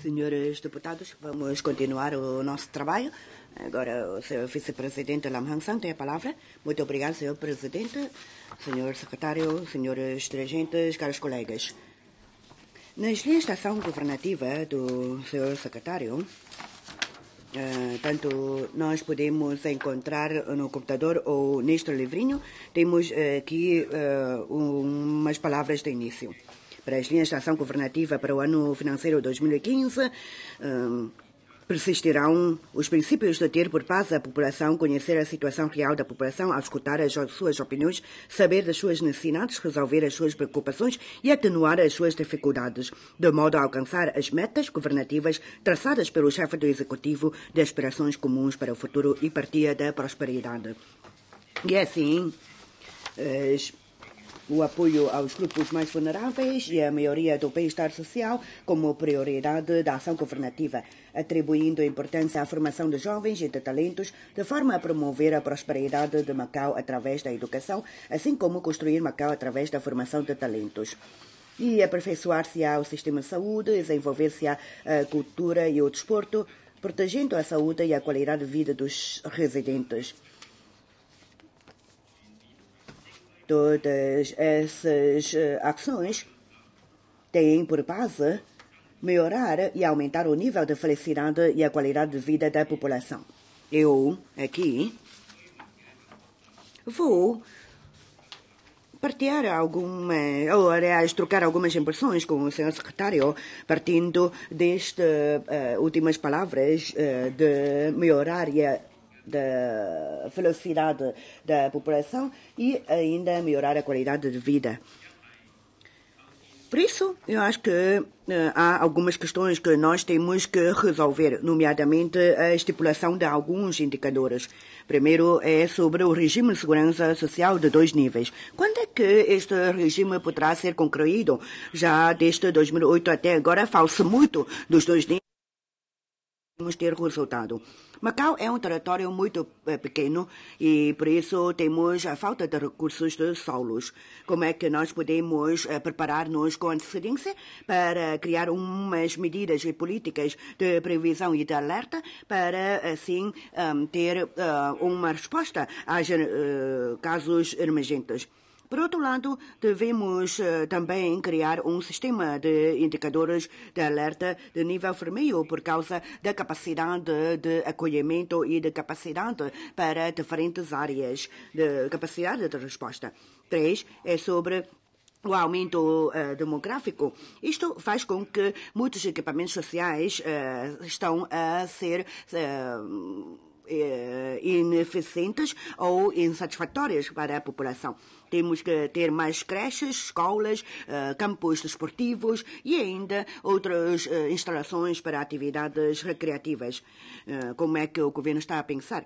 Senhores deputados, vamos continuar o nosso trabalho. Agora, o senhor vice-presidente Lam Hang tem a palavra. Muito obrigado, senhor presidente, senhor secretário, senhores dirigentes, caros colegas. Na ação governativa do senhor secretário, eh, tanto nós podemos encontrar no computador ou neste livrinho, temos eh, aqui eh, umas palavras de início para as linhas de ação governativa para o ano financeiro 2015, um, persistirão os princípios de ter por paz a população, conhecer a situação real da população, escutar as suas opiniões, saber das suas necessidades, resolver as suas preocupações e atenuar as suas dificuldades, de modo a alcançar as metas governativas traçadas pelo chefe do Executivo de aspirações comuns para o futuro e partia da prosperidade. E assim, o apoio aos grupos mais vulneráveis e à maioria do bem-estar social como prioridade da ação governativa, atribuindo importância à formação de jovens e de talentos, de forma a promover a prosperidade de Macau através da educação, assim como construir Macau através da formação de talentos e aperfeiçoar-se ao sistema de saúde, desenvolver-se a cultura e o desporto, protegendo a saúde e a qualidade de vida dos residentes. Todas essas eh, ações têm por base melhorar e aumentar o nível de felicidade e a qualidade de vida da população. Eu, aqui, vou partilhar algumas ou aliás, trocar algumas impressões com o senhor secretário, partindo destas uh, eh, últimas palavras uh, de melhorar e da velocidade da população e ainda melhorar a qualidade de vida. Por isso, eu acho que uh, há algumas questões que nós temos que resolver, nomeadamente a estipulação de alguns indicadores. Primeiro é sobre o regime de segurança social de dois níveis. Quando é que este regime poderá ser concluído? Já desde 2008 até agora fala-se muito dos dois níveis. Vamos ter resultado. Macau é um território muito eh, pequeno e, por isso, temos a falta de recursos de solos. Como é que nós podemos eh, preparar-nos com antecedência para criar umas medidas e políticas de previsão e de alerta para, assim, eh, ter uma resposta a casos emergentes? Por outro lado, devemos eh, também criar um sistema de indicadores de alerta de nível vermelho por causa da capacidade de acolhimento e de capacidade para diferentes áreas de capacidade de resposta. Três é sobre o aumento uh, demográfico. Isto faz com que muitos equipamentos sociais uh, estão a ser uh, ineficientes ou insatisfatórios para a população. Temos que ter mais creches, escolas, eh, campos desportivos e ainda outras eh, instalações para atividades recreativas. Eh, como é que o governo está a pensar?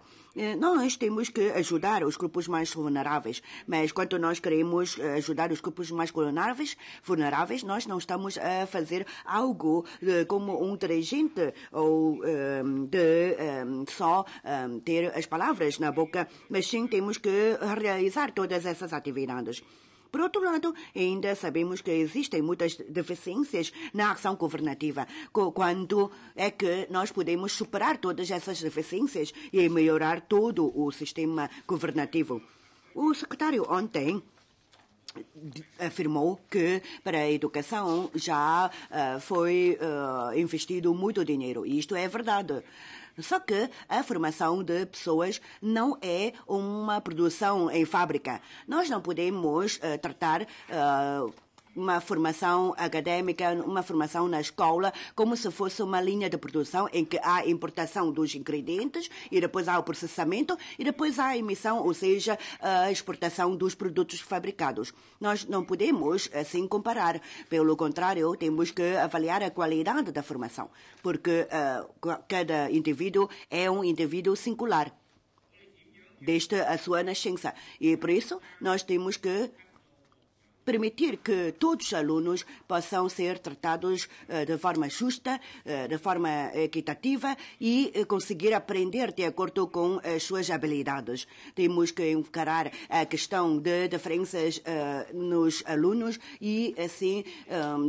Nós temos que ajudar os grupos mais vulneráveis, mas quando nós queremos ajudar os grupos mais vulneráveis, vulneráveis nós não estamos a fazer algo como um dirigente ou de só ter as palavras na boca, mas sim temos que realizar todas essas atividades por outro lado, ainda sabemos que existem muitas deficiências na ação governativa. Quando é que nós podemos superar todas essas deficiências e melhorar todo o sistema governativo? O secretário ontem afirmou que para a educação já uh, foi uh, investido muito dinheiro. E isto é verdade. Só que a formação de pessoas não é uma produção em fábrica. Nós não podemos uh, tratar uh, uma formação académica, uma formação na escola, como se fosse uma linha de produção em que há importação dos ingredientes e depois há o processamento e depois há a emissão, ou seja, a exportação dos produtos fabricados. Nós não podemos assim comparar. Pelo contrário, temos que avaliar a qualidade da formação, porque uh, cada indivíduo é um indivíduo singular desde a sua nascença. E por isso nós temos que permitir que todos os alunos possam ser tratados eh, de forma justa, eh, de forma equitativa e eh, conseguir aprender de acordo com as suas habilidades. Temos que encarar a questão de diferenças nos alunos e, assim,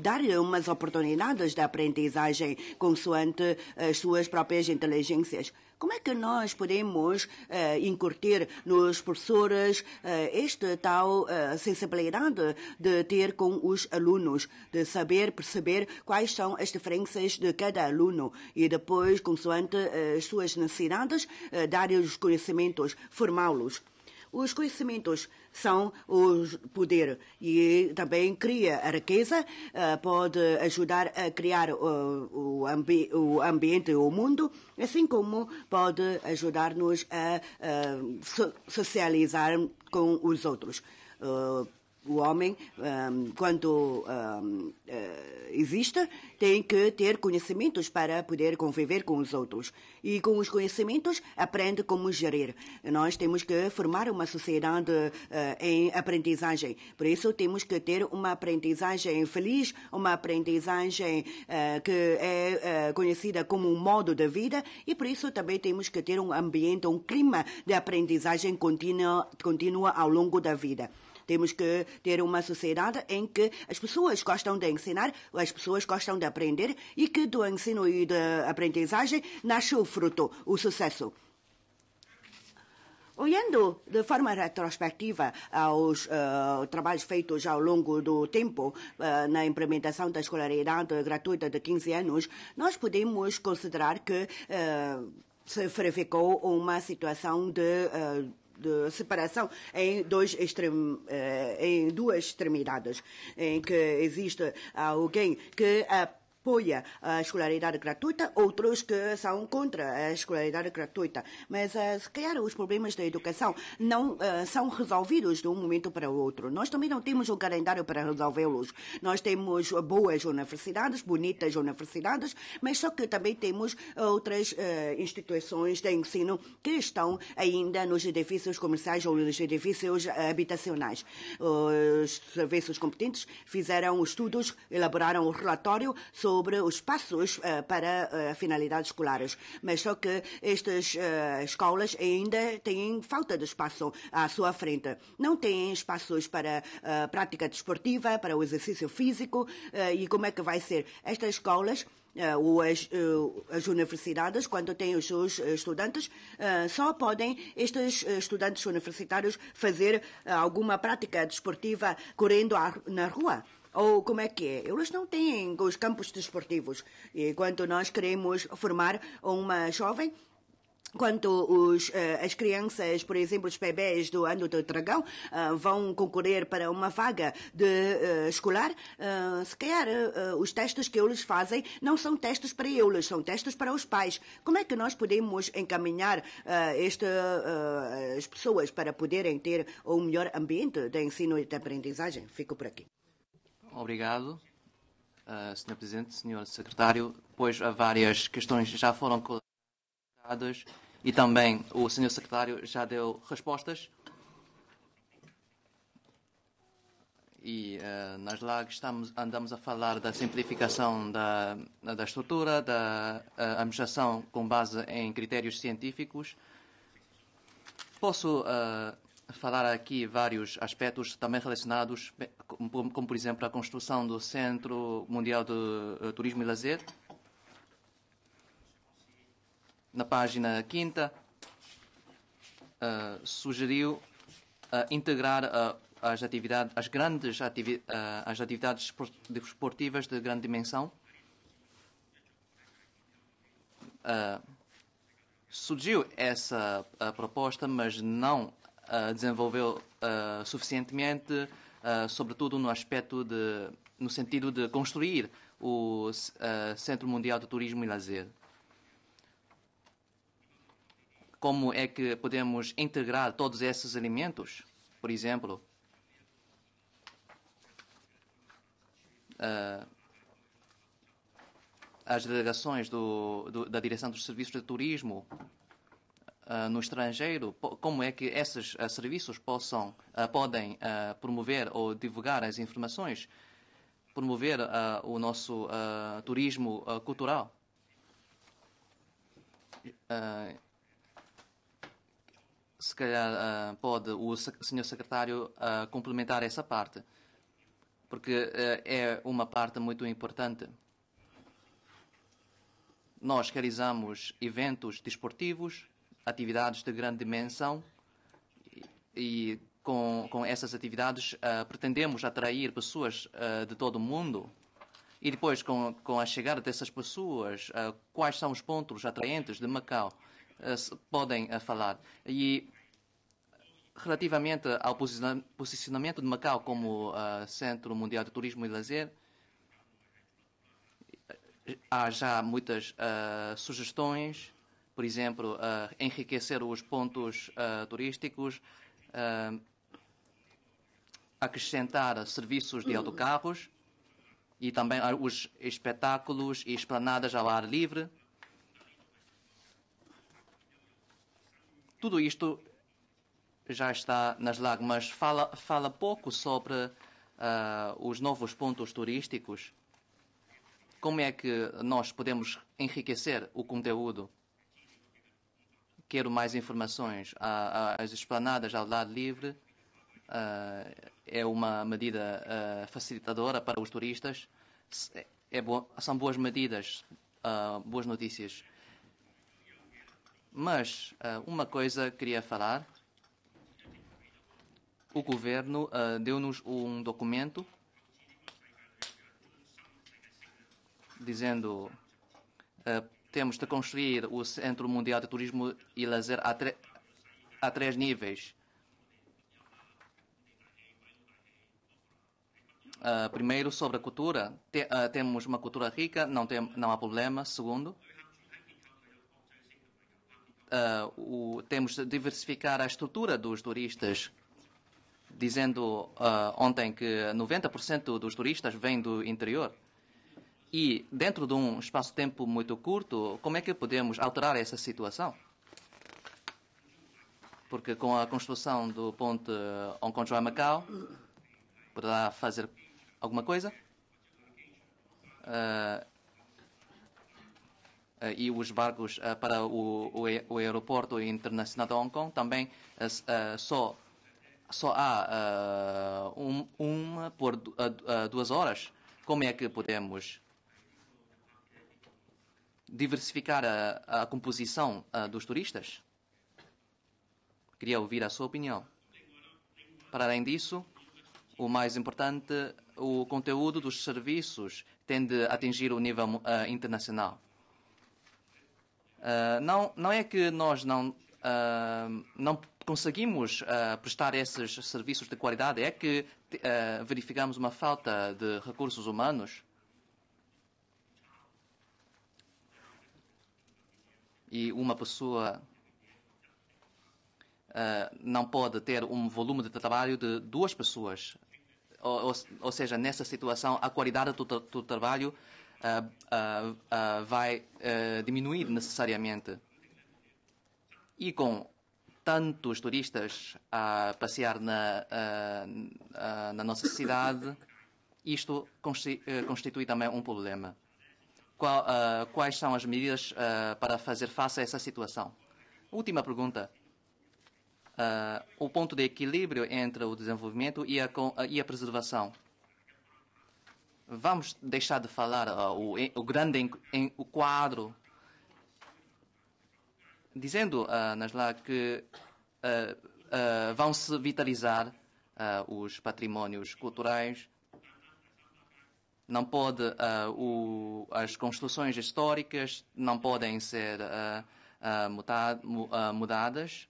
dar umas oportunidades de aprendizagem consoante as suas próprias inteligências. Como é que nós podemos uh, eh, incutir nos professores uh, eh, esta tal uh, sensibilidade de ter com os alunos, de saber perceber quais são as diferenças de cada aluno e depois, consoante as suas necessidades, dar-lhes conhecimentos, formá-los? Os conhecimentos são o poder e também cria a riqueza, eh, pode ajudar a criar eh, o, ambi o ambiente, o mundo, assim como pode ajudar-nos a, a eh, socializar com os outros. O homem, um, quando um, uh, eh, existe, tem que ter conhecimentos para poder conviver com os outros. E com os conhecimentos, aprende como gerir. Nós temos que formar uma sociedade uh, em aprendizagem. Por isso, temos que ter uma aprendizagem feliz, uma aprendizagem uh, que é conhecida como um modo de vida. E por isso, também temos que ter um ambiente, um clima de aprendizagem contínua, contínua ao longo da vida. Temos que ter uma sociedade em que as pessoas gostam de ensinar, as pessoas gostam de aprender e que do ensino e da aprendizagem nasce o fruto, o sucesso. Olhando de forma retrospectiva aos uh, trabalhos feitos ao longo do tempo uh, na implementação da escolaridade gratuita de 15 anos, nós podemos considerar que uh, se verificou uma situação de de separação em, dois extrem, eh, em duas extremidades, em que existe alguém que apoia a escolaridade gratuita, outros que são contra a escolaridade gratuita. Mas, eh, se calhar, os problemas da educação não eh, são resolvidos de um momento para o outro. Nós também não temos um calendário para resolvê-los. Nós temos boas universidades, bonitas universidades, mas só que também temos outras eh, instituições de ensino que estão ainda nos edifícios comerciais ou nos edifícios habitacionais. Os serviços competentes fizeram estudos, elaboraram o um relatório sobre sobre os passos uh, eh, para uh, eh, finalidades escolares, mas só que estas uh, escolas ainda têm falta de espaço à sua frente. Não têm espaços para uh, prática desportiva, para o exercício físico, e como é que vai ser? Estas escolas ou as, as, universidades, quando têm os seus estudantes, só podem estes estudantes universitários fazer alguma prática desportiva correndo na rua. Ou como é que é? Eles não têm os campos desportivos. E quando nós queremos formar uma jovem, Quanto os, eh, as crianças, por exemplo, os bebés do ano do dragão, eh, vão concorrer para uma vaga de eh, escolar, se calhar os testes que eles fazem não são testes para eles, são testes para os pais. Como é que nós podemos encaminhar este, as pessoas para poderem ter um melhor ambiente de ensino e de aprendizagem? Fico por aqui obrigado, uh, ah, Sr. Presidente, Sr. Secretário, pois há várias questões já foram colocadas e também o Sr. Secretário já deu respostas. E uh, ah, nós lá estamos, andamos a falar da simplificação da, da estrutura, da uh, administração com base em critérios científicos. Posso uh, falar aqui vários aspectos também relacionados, como, por exemplo a construção do Centro Mundial de eh, Turismo e Lazer. Na página quinta, uh, sugeriu uh, integrar as, as grandes ativi, as atividades desportivas de grande dimensão. surgiu essa proposta, mas não uh, desenvolveu uh, suficientemente, eh, sobretudo no aspecto de, no sentido de construir o Centro Mundial de Turismo e Lazer. Como é que podemos integrar todos esses elementos? Por exemplo, as delegações do, do, da Direção dos Serviços de Turismo uh, no estrangeiro, como é que esses uh, serviços possam, ah, podem promover ou divulgar as informações, promover o nosso turismo cultural. se calhar pode o senhor secretário complementar essa parte, porque é uma parte muito importante nós realizamos eventos desportivos, atividades de grande dimensão e com, com essas atividades uh, pretendemos atrair pessoas uh, de todo o mundo. E depois, com, com a chegada dessas pessoas, uh, quais são os pontos atraentes de Macau? podem falar. E relativamente ao posicionamento de Macau como Centro Mundial de Turismo e Lazer, há já muitas sugestões por exemplo, uh, enriquecer os pontos uh, turísticos, uh, acrescentar serviços de autocarros e também os espetáculos e esplanadas ao ar livre. Tudo isto já está nas lágrimas. fala, fala pouco sobre os novos pontos turísticos. Como é que nós podemos enriquecer o conteúdo quero mais informações. As esplanadas ao lado livre ah, é uma medida ah, facilitadora para os turistas. É bo são boas medidas, ah, boas notícias. Mas uma coisa queria falar. O governo deu-nos um documento dizendo temos de construir o Centro Mundial de Turismo e Lazer a, a três níveis. Uh, primeiro, sobre a cultura. Te, uh, temos uma cultura rica, não, tem, não há problema. Segundo, uh, o, temos de diversificar a estrutura dos turistas, dizendo ontem que 90% dos turistas vêm do interior. E, dentro de um espaço-tempo muito curto, como é que podemos alterar essa situação? Porque com a construção do ponte Hong Kong-Macau, poderá fazer alguma coisa? Uh, Uh, e os barcos uh, para o, o, o, aeroporto internacional de Hong Kong também uh, só só há um, uma por duas horas. Como é que podemos diversificar a, a composição uh, dos turistas? Queria ouvir a sua opinião. Para além disso, o mais importante, o conteúdo dos serviços tende a atingir o nível uh, internacional. Uh, não, não é que nós não, eh, não conseguimos prestar esses serviços de qualidade, é que verificamos uma falta de recursos humanos E uma pessoa uh, não pode ter um volume de trabalho de duas pessoas. Ou, ou, ou seja, nessa situação, a qualidade do, do trabalho uh, uh, vai diminuir necessariamente. E com tantos turistas a passear na, na nossa cidade, isto eh, constitui também um problema qual, uh, quais são as medidas uh, para fazer face a essa situação? Última pergunta. Uh, o ponto de equilíbrio entre o desenvolvimento e a, e a preservação. Vamos deixar de falar o, o, grande em, o quadro, dizendo, uh, Nasla, que vão se vitalizar os patrimónios culturais não pode, uh, o, as construções históricas não podem ser uh, mudadas.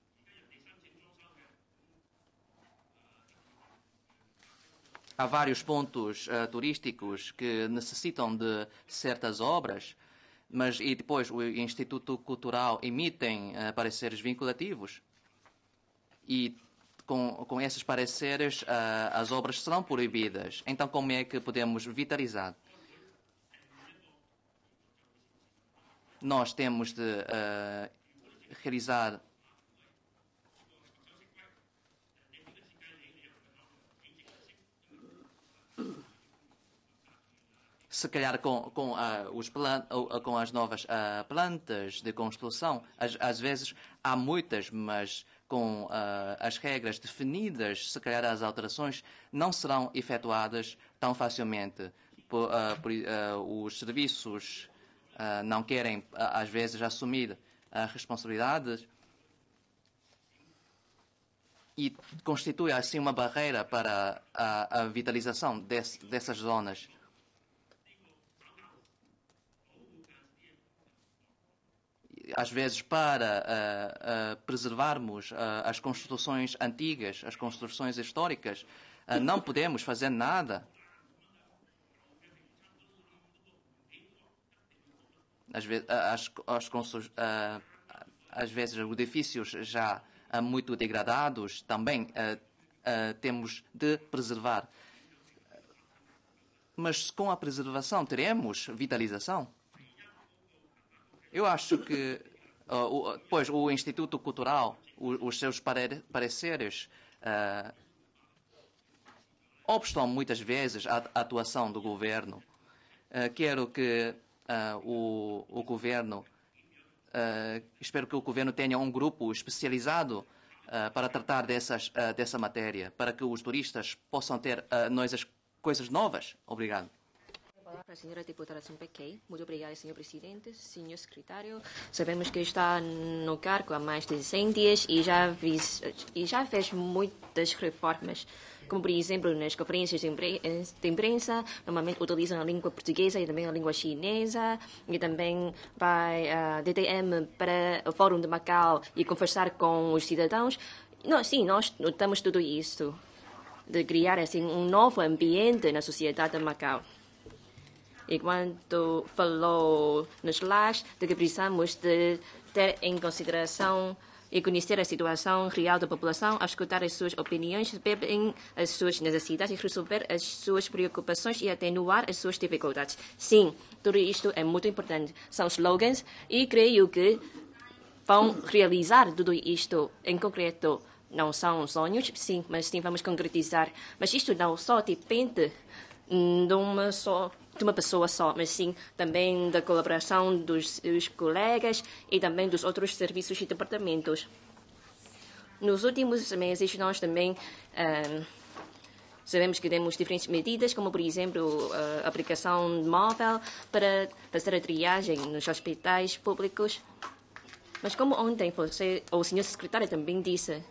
Há vários pontos turísticos que necessitam de certas obras, mas e depois o Instituto Cultural emitem pareceres vinculativos e com, com esses pareceres, ah, as obras serão proibidas. Então, como é que podemos vitalizar? Nós temos de ah, realizar se calhar com, com, uh, os plan uh, com as novas uh, plantas de construção, às, às, vezes há muitas, mas com uh, as regras definidas, se calhar as alterações não serão efetuadas tão facilmente. Por, uh, por, uh, os serviços não querem, às vezes, assumir a responsabilidade e constitui, assim, uma barreira para a, a vitalização desse, dessas zonas. às vezes, para uh, uh, preservarmos eh, as construções antigas, as construções históricas, não podemos fazer nada. Às, as, as às vezes, os edifícios já muito degradados também temos de preservar. Mas com a preservação teremos vitalização? Eu acho que uh, o, pois, o Instituto Cultural, o, os seus pare, pareceres uh, obstam muitas vezes a, a atuação do governo. Uh, quero que ah, o, o governo, espero que o governo tenha um grupo especializado para tratar dessas, dessa matéria, para que os turistas possam ter uh, nós as coisas novas. Obrigado senhora deputada Sampaquei. Muito obrigada, senhor presidente, senhor secretário. Sabemos que está no cargo há mais de 100 dias e já, vis, e já fez muitas reformas como por exemplo nas conferências de imprensa, normalmente utilizam a língua portuguesa e também a língua chinesa, e também vai a ah, DTM para o Fórum de Macau e conversar com os cidadãos. sim, nós notamos tudo isso, de criar assim um novo ambiente na sociedade de Macau. E quando falou nos lares, de que precisamos de ter em consideração e conhecer a situação real da população, escutar as suas opiniões, beber as suas necessidades, e resolver as suas preocupações e atenuar as suas dificuldades. Sim, tudo isto é muito importante. São slogans e creio que vão realizar tudo isto em concreto. Não são sonhos, sim, mas sim vamos concretizar. Mas isto não só depende hum, de uma só de uma pessoa só, mas sim também da colaboração dos, colegas e também dos outros serviços e departamentos. Nos últimos meses, nós também ehm, sabemos que temos diferentes medidas, como, por exemplo, eh, a aplicação móvel para fazer a triagem nos hospitais públicos. Mas como ontem você, o senhor secretário também disse,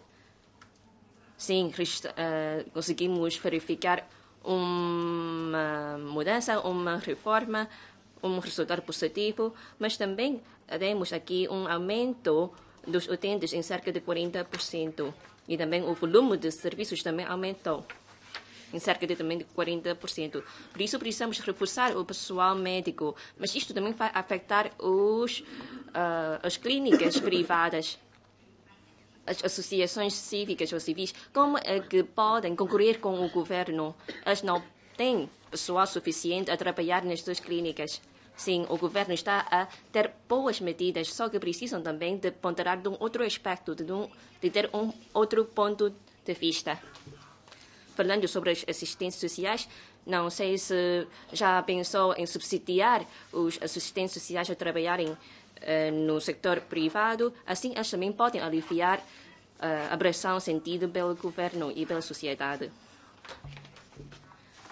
sim, uh, conseguimos verificar uma mudança, uma reforma, um resultado positivo, mas também temos aqui um aumento dos utentes em cerca de 40%. E também o volume de serviços também aumentou em cerca de também de 40%. Por isso precisamos reforçar o pessoal médico, mas isto também vai afetar os, uh, as clínicas privadas as associações cívicas ou civis, como é que podem concorrer com o governo? Elas não têm pessoal suficiente a trabalhar nestas clínicas. Sim, o governo está a ter boas medidas, só que precisam também de ponderar de um outro aspecto, de, um, de ter um outro ponto de vista. Falando sobre as assistências sociais, não sei se já pensou em subsidiar os assistentes sociais a trabalharem eh, no setor privado, assim elas também podem aliviar eh, a pressão sentida pelo governo e pela sociedade.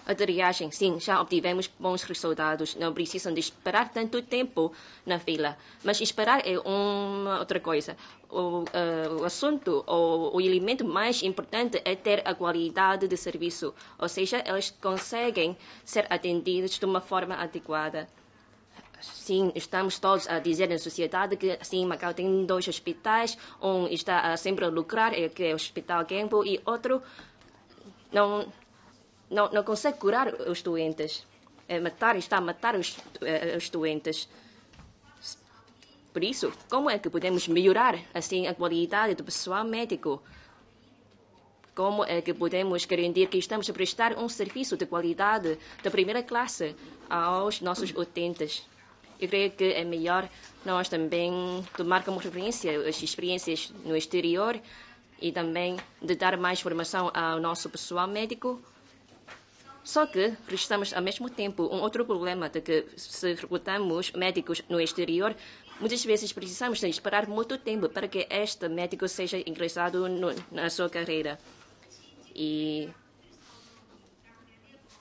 A triagem, sim, já obtivemos bons resultados. Não precisam de esperar tanto tempo na fila. Mas esperar é uma outra coisa. O, uh, o assunto, ou o elemento mais importante é ter a qualidade de serviço. Ou seja, elas conseguem ser atendidas de uma forma adequada. Sim, estamos todos a dizer na sociedade que sim, Macau tem dois hospitais, um está a ah, sempre a lucrar, eh, que é o Hospital Gambo, e outro não, não, não consegue curar os doentes. É matar, está a matar os, eh, os doentes. Por isso, como é que podemos melhorar assim a qualidade do pessoal médico? Como é que podemos garantir que estamos a prestar um serviço de qualidade da primeira classe aos nossos utentes? Eu creio que é melhor nós também tomar como referência as experiências no exterior e também de dar mais formação ao nosso pessoal médico. Só que precisamos ao mesmo tempo um outro problema de que se recrutamos médicos no exterior, muitas vezes precisamos de esperar muito tempo para que este médico seja ingressado no, na sua carreira. E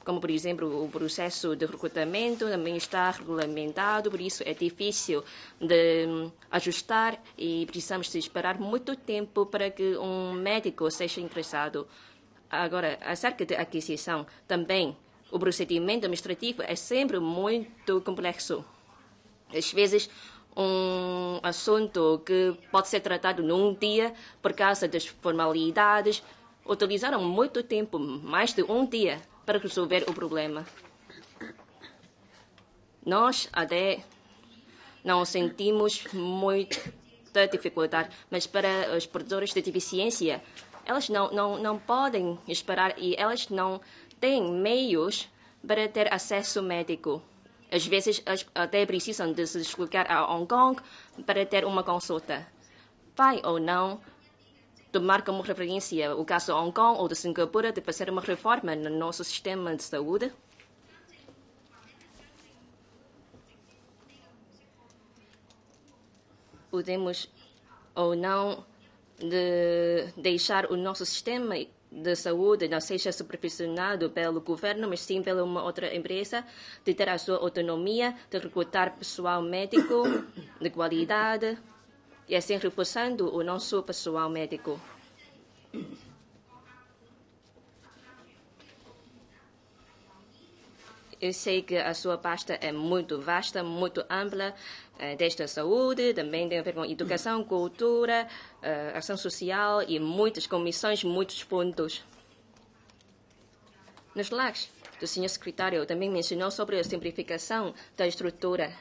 como por exemplo o processo de recrutamento também está regulamentado, por isso é difícil de hum, ajustar e precisamos esperar muito tempo para que um médico seja interessado. Agora, acerca da aquisição, também o procedimento administrativo é sempre muito complexo. Às vezes, um assunto que pode ser tratado num dia por causa das formalidades utilizaram muito tempo, mais de um dia, para resolver o problema. Nós até não sentimos muita dificuldade, mas para os produtores de deficiência, elas não, não, não podem esperar e elas não têm meios para ter acesso médico. Às vezes, até precisam de se deslocar a Hong Kong para ter uma consulta. Vai ou não tomar como referência o caso de Hong Kong ou de Singapura de fazer uma reforma no nosso sistema de saúde. Podemos ou não de deixar o nosso sistema de saúde não seja supervisionado pelo governo, mas sim pela uma outra empresa, de ter a sua autonomia, de recrutar pessoal médico de qualidade e assim reforçando o nosso pessoal médico. Eu sei que a sua pasta é muito vasta, muito ampla, eh, desta saúde, também tem a ver com educação, cultura, eh, ação social e muitas comissões, muitos pontos. Nos slides, do senhor secretário também mencionou sobre a simplificação da estrutura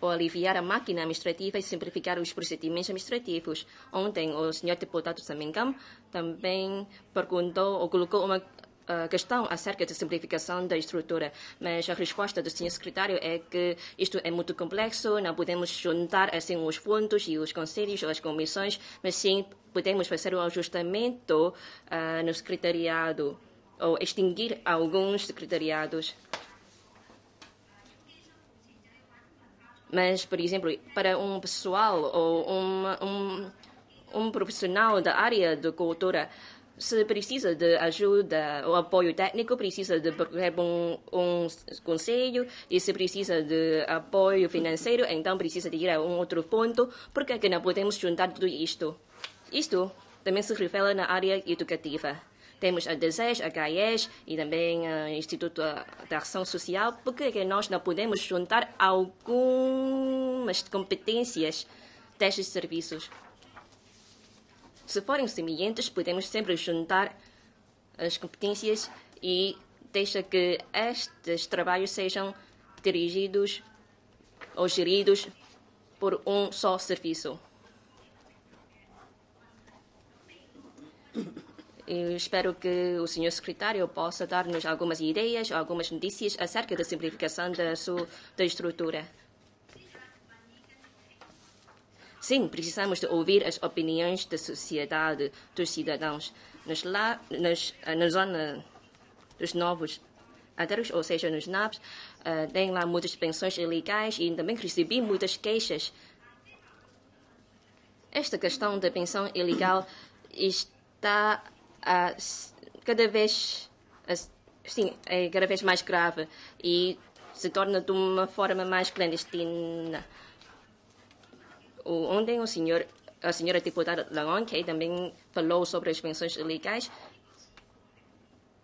ou aliviar a máquina administrativa e simplificar os procedimentos administrativos. Ontem, o senhor deputado Samingam também perguntou ou colocou uma ah, questão acerca da simplificação da estrutura, mas a resposta do senhor secretário é que isto é muito complexo, não podemos juntar assim os pontos e os conselhos ou as comissões, mas sim podemos fazer um ajustamento uh, no secretariado ou extinguir alguns secretariados. Mas, por exemplo, para um pessoal ou um, um profissional da área de cultura, se precisa de ajuda ou apoio técnico, precisa de, por um, um, conselho, e se precisa de apoio financeiro, então precisa de ir a um outro ponto. Por que, é que não podemos juntar tudo isto? Isto também se revela na área educativa temos a DESES, a GAES e também o Instituto da Ação Social, porque é nós não podemos juntar algumas competências destes serviços. Se forem semelhantes, podemos sempre juntar as competências e deixar que estes trabalhos sejam dirigidos ou geridos por um só serviço. Eu espero que o senhor secretário possa dar-nos algumas ideias, algumas notícias acerca da simplificação da sua da estrutura. Sim, precisamos de ouvir as opiniões da sociedade, dos cidadãos, nos lá, nos, eh, na zona dos novos adultos, ou seja, nos NAPs, uh, eh, tem lá muitas pensões ilegais e também recebi muitas queixas. Esta questão da pensão ilegal está cada vez sim, é cada vez mais grave e se torna de uma forma mais clandestina. Ontem o senhor, a senhora deputada Langon, que também falou sobre as pensões ilegais,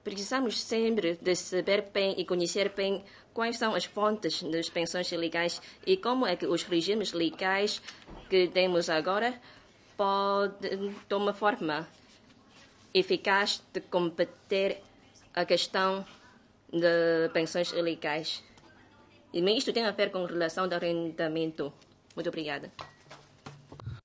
precisamos sempre de saber bem e conhecer bem quais são as fontes das pensões ilegais e como é que os regimes legais que temos agora podem de uma forma eficaz de combater a questão de pensões ilegais. E isto tem a ver com relação ao arrendamento. Muito obrigada.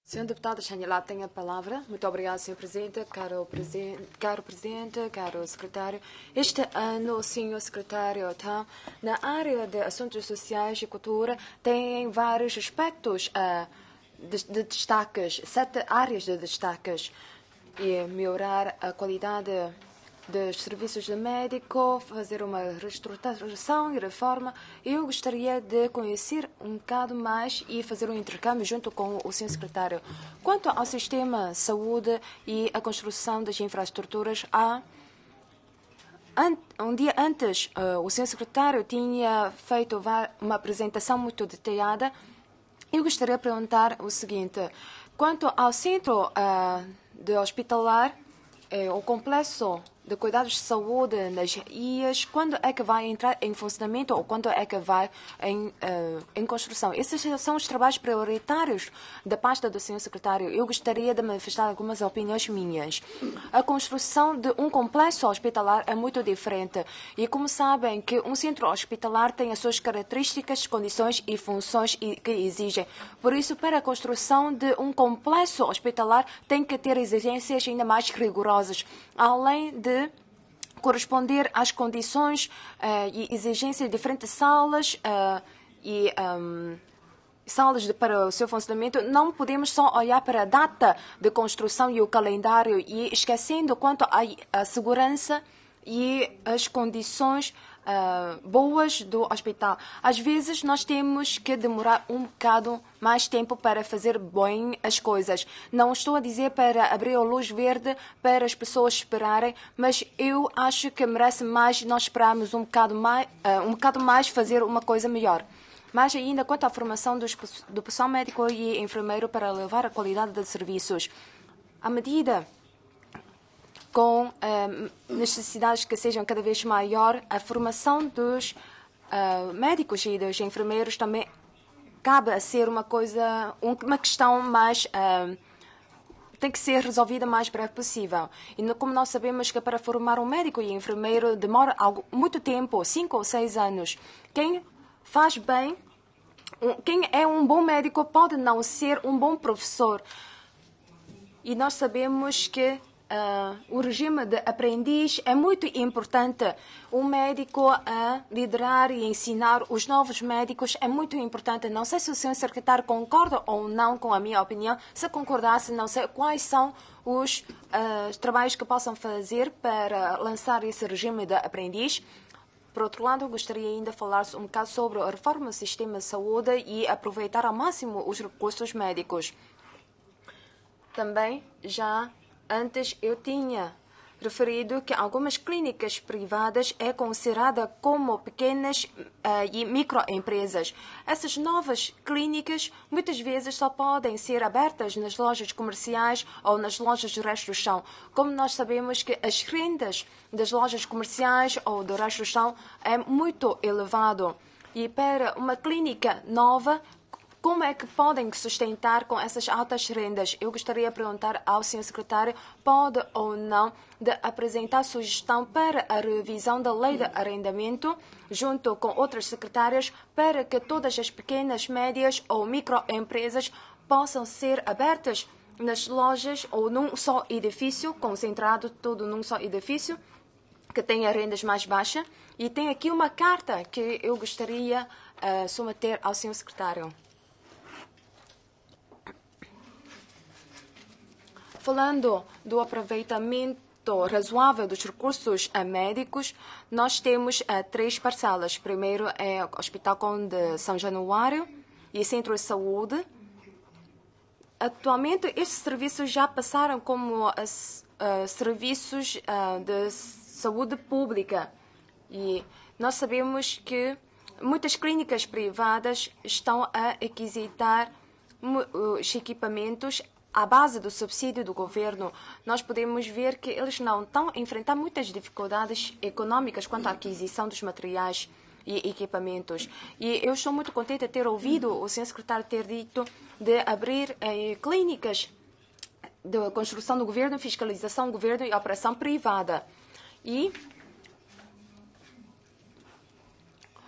Senhor deputado Xanilá, tem a palavra. Muito obrigada, senhor presidente, caro, presidente, caro presidente, caro secretário. Este ano, o senhor secretário, tá, na área de assuntos sociais e cultura, tem vários aspectos uh, de, de destaques, sete áreas de destaques e melhorar a qualidade dos serviços de médico, fazer uma reestruturação e reforma. Eu gostaria de conhecer um bocado mais e fazer um intercâmbio junto com o senhor secretário. Quanto ao sistema saúde e a construção das infraestruturas, há um dia antes, eh, o senhor secretário tinha feito uma apresentação muito detalhada. Eu gostaria de perguntar o seguinte: quanto ao centro uh, de hospitalar é o complexo de cuidados de saúde nas IAS, quando é que vai entrar em funcionamento ou quando é que vai em, uh, em construção? Esses são os trabalhos prioritários da pasta do Sr. Secretário. Eu gostaria de manifestar algumas opiniões minhas. A construção de um complexo hospitalar é muito diferente e, como sabem, que um centro hospitalar tem as suas características, condições e funções que exigem. Por isso, para a construção de um complexo hospitalar, tem que ter exigências ainda mais rigorosas, além de corresponder às condições uh, e exigências de diferentes salas uh, e um, ehm, salas de, para o seu funcionamento, não podemos só olhar para a data de construção e o calendário e esquecendo quanto à, à segurança e as condições uh, boas do hospital. Às vezes nós temos que demorar um bocado mais tempo para fazer bem as coisas. Não estou a dizer para abrir a luz verde para as pessoas esperarem, mas eu acho que merece mais nós esperarmos um bocado mais, uh, ah, um bocado mais fazer uma coisa melhor. Mais ainda quanto à formação dos, do pessoal médico e enfermeiro para levar a qualidade dos serviços. À medida com uh, necessidades que sejam cada vez maior, a formação dos uh, médicos e dos enfermeiros também cabe a ser uma coisa, uma questão mais uh, tem que ser resolvida o mais breve possível. E no, como nós sabemos que para formar um médico e enfermeiro demora algo, muito tempo, cinco ou seis anos. Quem faz bem, um, quem é um bom médico pode não ser um bom professor. E nós sabemos que uh, o regime de aprendiz, é muito importante o médico a liderar e ensinar os novos médicos, é muito importante. Não sei se o senhor secretário concorda ou não com a minha opinião. Se concordasse, não sei quais são os uh, trabalhos que possam fazer para lançar esse regime de aprendiz. Por outro lado, gostaria ainda de falar um bocado sobre a reforma do sistema de saúde e aproveitar ao máximo os recursos médicos. Também já Antes eu tinha referido que algumas clínicas privadas é considerada como pequenas uh, e microempresas. Essas novas clínicas muitas vezes só podem ser abertas nas lojas comerciais ou nas lojas de restauração. Como nós sabemos que as rendas das lojas comerciais ou do restauração é muito elevado. E para uma clínica nova, como é que podem sustentar com essas altas rendas? Eu gostaria de perguntar ao senhor secretário, pode ou não de apresentar sugestão para a revisão da lei de arrendamento, junto com outras secretárias, para que todas as pequenas, médias ou microempresas possam ser abertas nas lojas ou num só edifício, concentrado tudo num só edifício, que tenha rendas mais baixas. E tem aqui uma carta que eu gostaria uh, submeter ao senhor secretário. Falando do aproveitamento razoável dos recursos eh, médicos, nós temos eh, três parcelas. Primeiro é o Hospital de São Januário e o Centro de Saúde. Atualmente, esses serviços já passaram como uh, serviços de saúde pública. E nós sabemos que muitas clínicas privadas estão a aquisitar os equipamentos à base do subsídio do governo, nós podemos ver que eles não estão a enfrentar muitas dificuldades econômicas quanto à aquisição dos materiais e equipamentos. E eu estou muito contente de ter ouvido o senhor secretário ter dito de abrir eh, clínicas de construção do governo, fiscalização do governo e operação privada. E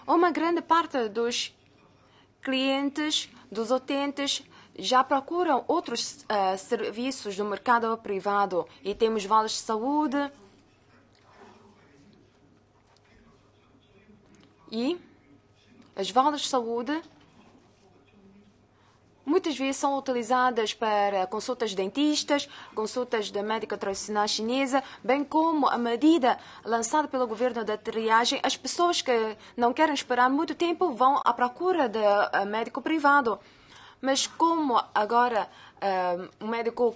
uma grande parte dos clientes, dos utentes, já procuram outros uh, serviços do mercado privado e temos vales de saúde. E as vales de saúde muitas vezes são utilizadas para consultas de dentistas, consultas da médica tradicional chinesa, bem como a medida lançada pelo governo da triagem, as pessoas que não querem esperar muito tempo vão à procura de eh, médico privado. Mas como agora o ah, médico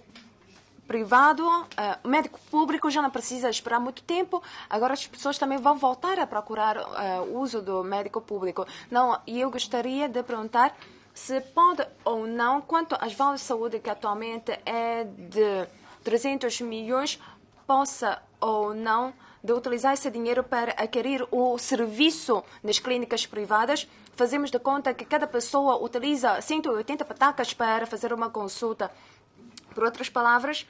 privado, o ah, médico público já não precisa esperar muito tempo, agora as pessoas também vão voltar a procurar ah, o uh, uso do médico público. Não, e eu gostaria de perguntar se pode ou não, quanto às vales de saúde, que atualmente é de 300 milhões, possa ou não de utilizar esse dinheiro para adquirir o serviço das clínicas privadas fazemos de conta que cada pessoa utiliza 180 patacas para fazer uma consulta. Por outras palavras,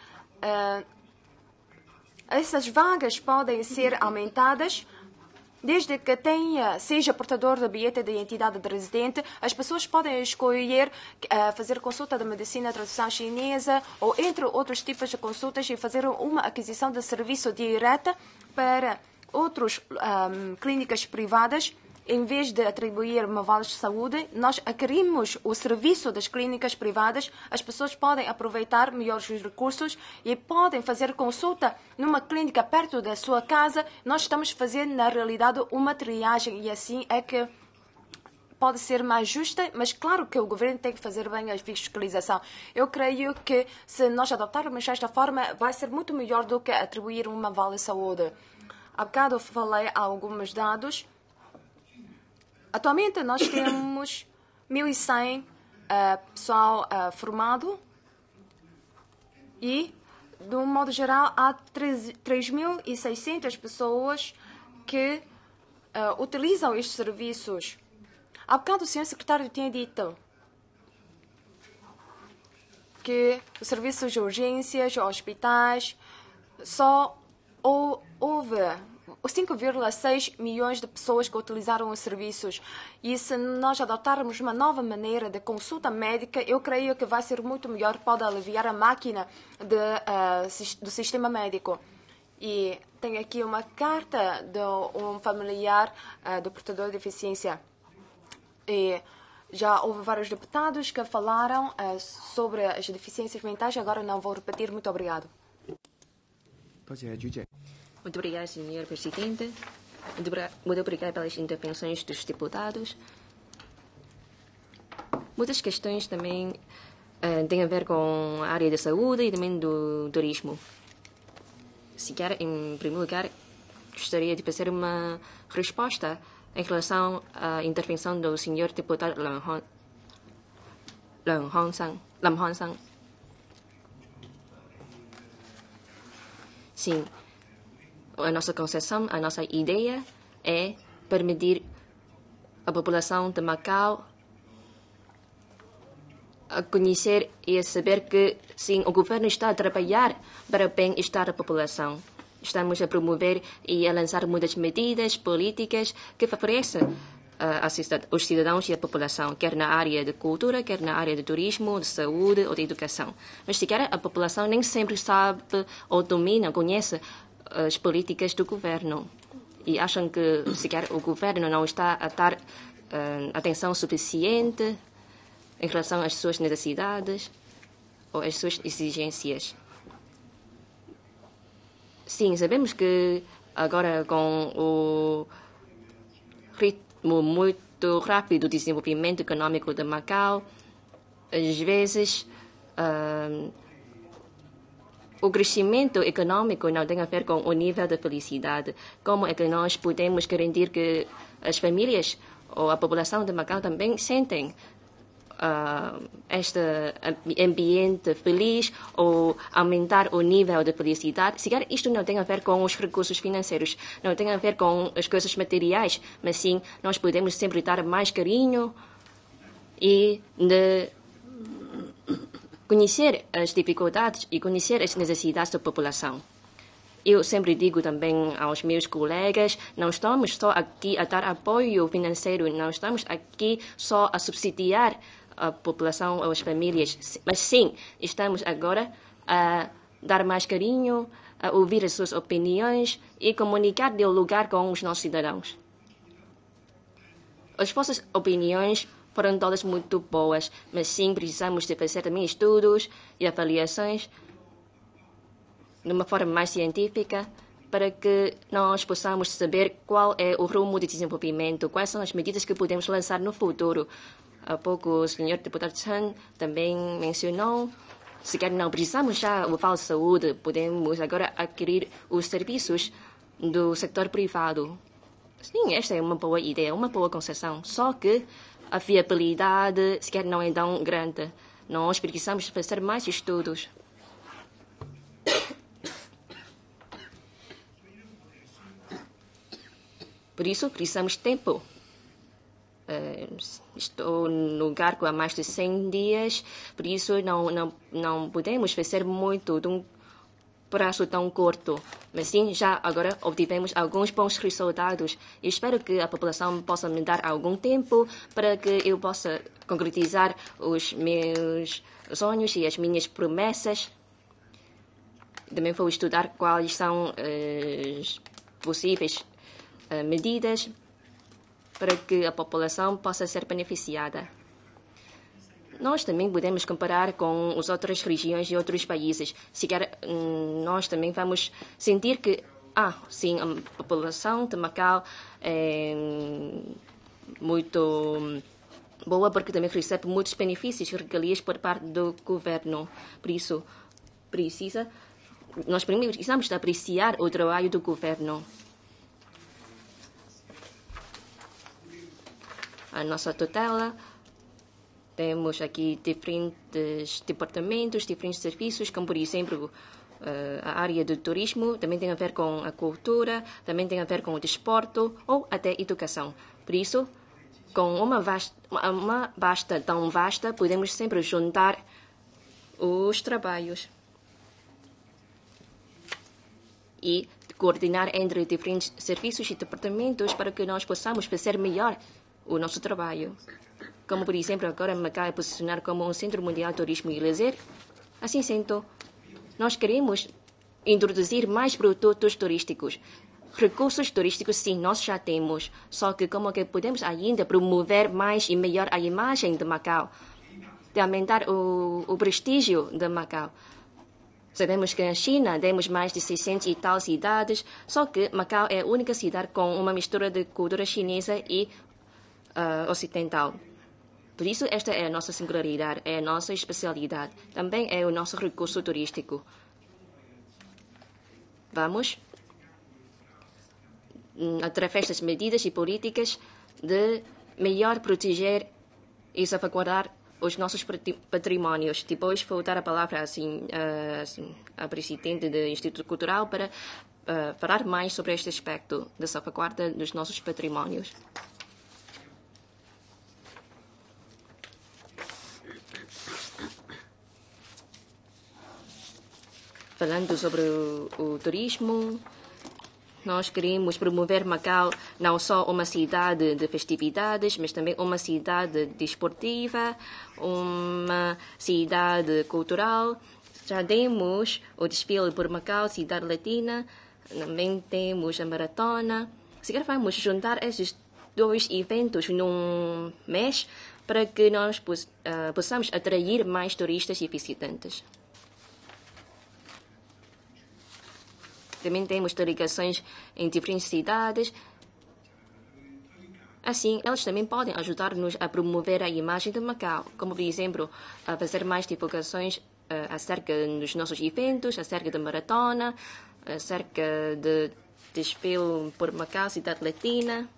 uh, essas vagas podem ser aumentadas Desde que tenha, seja portador do bilhete de identidade de residente, as pessoas podem escolher uh, fazer consulta de medicina tradicional chinesa ou, entre outros tipos de consultas, e fazer uma aquisição de serviço direta para outras um, eh, clínicas privadas em vez de atribuir uma vale de saúde, nós acarimos o serviço das clínicas privadas, as pessoas podem aproveitar melhores os recursos e podem fazer consulta numa clínica perto da sua casa. Nós estamos fazendo, na realidade, uma triagem e assim é que pode ser mais justa, mas claro que o governo tem que fazer bem a fiscalização. Eu creio que se nós adoptarmos esta forma, vai ser muito melhor do que atribuir uma vale saúde. Há bocado falei alguns dados. Atualmente nós temos 1.100 uh, eh, pessoal uh, formado e, de um modo geral, há 3.600 pessoas que uh, utilizam estes serviços. Há bocado o senhor secretário tinha dito que os serviços de urgências, hospitais, só houve 5,6 milhões de pessoas que utilizaram os serviços. E se nós adotarmos uma nova maneira de consulta médica, eu creio que vai ser muito melhor, pode aliviar a máquina de, uh, do sistema médico. E tenho aqui uma carta de um familiar uh, do portador de deficiência. E já houve vários deputados que falaram uh, sobre as deficiências mentais, agora não vou repetir. Muito obrigado. Muito obrigada, Sr. Presidente. Muito obrigada pelas intervenções dos deputados. Muitas questões também uh, têm a ver com a área da saúde e também do turismo. Se quer, em primeiro lugar, gostaria de fazer uma resposta em relação à intervenção do senhor deputado Lam Hong, Lam Hong Sang. Lam Hong Sang. Sim a nossa concepção, a nossa ideia é permitir a população de Macau a conhecer e a saber que, sim, o governo está a trabalhar para o bem-estar da população. Estamos a promover e a lançar muitas medidas políticas que favorecem uh, os cidadãos e a população, quer na área de cultura, quer na área de turismo, de saúde ou de educação. Mas sequer a população nem sempre sabe ou domina, conhece as políticas do governo e acham que sequer o governo não está a dar uh, atenção suficiente em relação às suas necessidades ou às suas exigências. Sim, sabemos que agora com o ritmo muito rápido do desenvolvimento econômico de Macau, às vezes uh, o crescimento econômico não tem a ver com o nível de felicidade. Como é que nós podemos garantir que as famílias ou a população de Macau também sentem uh, este ambiente feliz ou aumentar o nível de felicidade. Sequer isto não tem a ver com os recursos financeiros, não tem a ver com as coisas materiais, mas sim nós podemos sempre dar mais carinho e de conhecer as dificuldades e conhecer as necessidades da população. Eu sempre digo também aos meus colegas, não estamos só aqui a dar apoio financeiro, não estamos aqui só a subsidiar a população ou as famílias, mas sim, estamos agora a dar mais carinho, a ouvir as suas opiniões e comunicar, dialogar com os nossos cidadãos. As vossas opiniões foram todas muito boas, mas sim precisamos de fazer também estudos e avaliações de uma forma mais científica para que nós possamos saber qual é o rumo de desenvolvimento, quais são as medidas que podemos lançar no futuro. Há pouco o senhor deputado Chan também mencionou sequer não precisamos já do Vale Saúde, podemos agora adquirir os serviços do setor privado. Sim, esta é uma boa ideia, uma boa concessão. Só que a fiabilidade sequer não é tão grande. Nós precisamos fazer mais estudos. Por isso, precisamos de tempo. Eh, estou no cargo há mais de 100 dias, por isso não, não, não podemos fazer muito de um prazo tão curto. Mas sim, já agora obtivemos alguns bons resultados e espero que a população possa me dar algum tempo para que eu possa concretizar os meus sonhos e as minhas promessas. Também vou estudar quais são as eh, possíveis eh, medidas para que a população possa ser beneficiada. Nós também podemos comparar com as outras regiões e outros países. se quer, hum, nós também vamos sentir que, ah, sim, a população de Macau é hum, muito hum, boa porque também recebe muitos benefícios e regalias por parte do governo. Por isso, precisa, nós primeiro precisamos de apreciar o trabalho do governo. A nossa tutela temos aqui diferentes departamentos, diferentes serviços, como por exemplo eh, a área do turismo, também tem a ver com a cultura, também tem a ver com o desporto ou até educação. Por isso, com uma vasta, uma vasta tão vasta, podemos sempre juntar os trabalhos e coordenar entre diferentes serviços e departamentos para que nós possamos fazer melhor o nosso trabalho como por exemplo agora Macau é posicionar como um centro mundial de turismo e lazer. Assim sendo, nós queremos introduzir mais produtos turísticos. Recursos turísticos, sim, nós já temos, só que como que podemos ainda promover mais e melhor a imagem de Macau, de aumentar o, o prestígio de Macau. Sabemos que na China temos mais de 600 e tal cidades, só que Macau é a única cidade com uma mistura de cultura chinesa e uh, ocidental. Por isso, esta é a nossa singularidade, é a nossa especialidade, também é o nosso recurso turístico. Vamos, hum, através das medidas e políticas, de melhor proteger e salvaguardar os nossos patrimónios. Depois vou dar a palavra assim, à assim, presidente do Instituto Cultural para uh, falar mais sobre este aspecto da salvaguarda dos nossos patrimónios. falando sobre o, o turismo, nós queremos promover Macau não só uma cidade de festividades, mas também uma cidade desportiva, uma cidade cultural. Já temos o desfile por Macau, cidade latina, também temos a maratona. Se calhar vamos juntar esses dois eventos num mês para que nós ah, possamos atrair mais turistas e visitantes. Também temos ligações diferentes cidades. Assim, elas também podem ajudar-nos a promover a imagem de Macau, como, por exemplo, a fazer mais divulgações uh, acerca dos nossos eventos, acerca da maratona, acerca de desfile por Macau, cidade latina.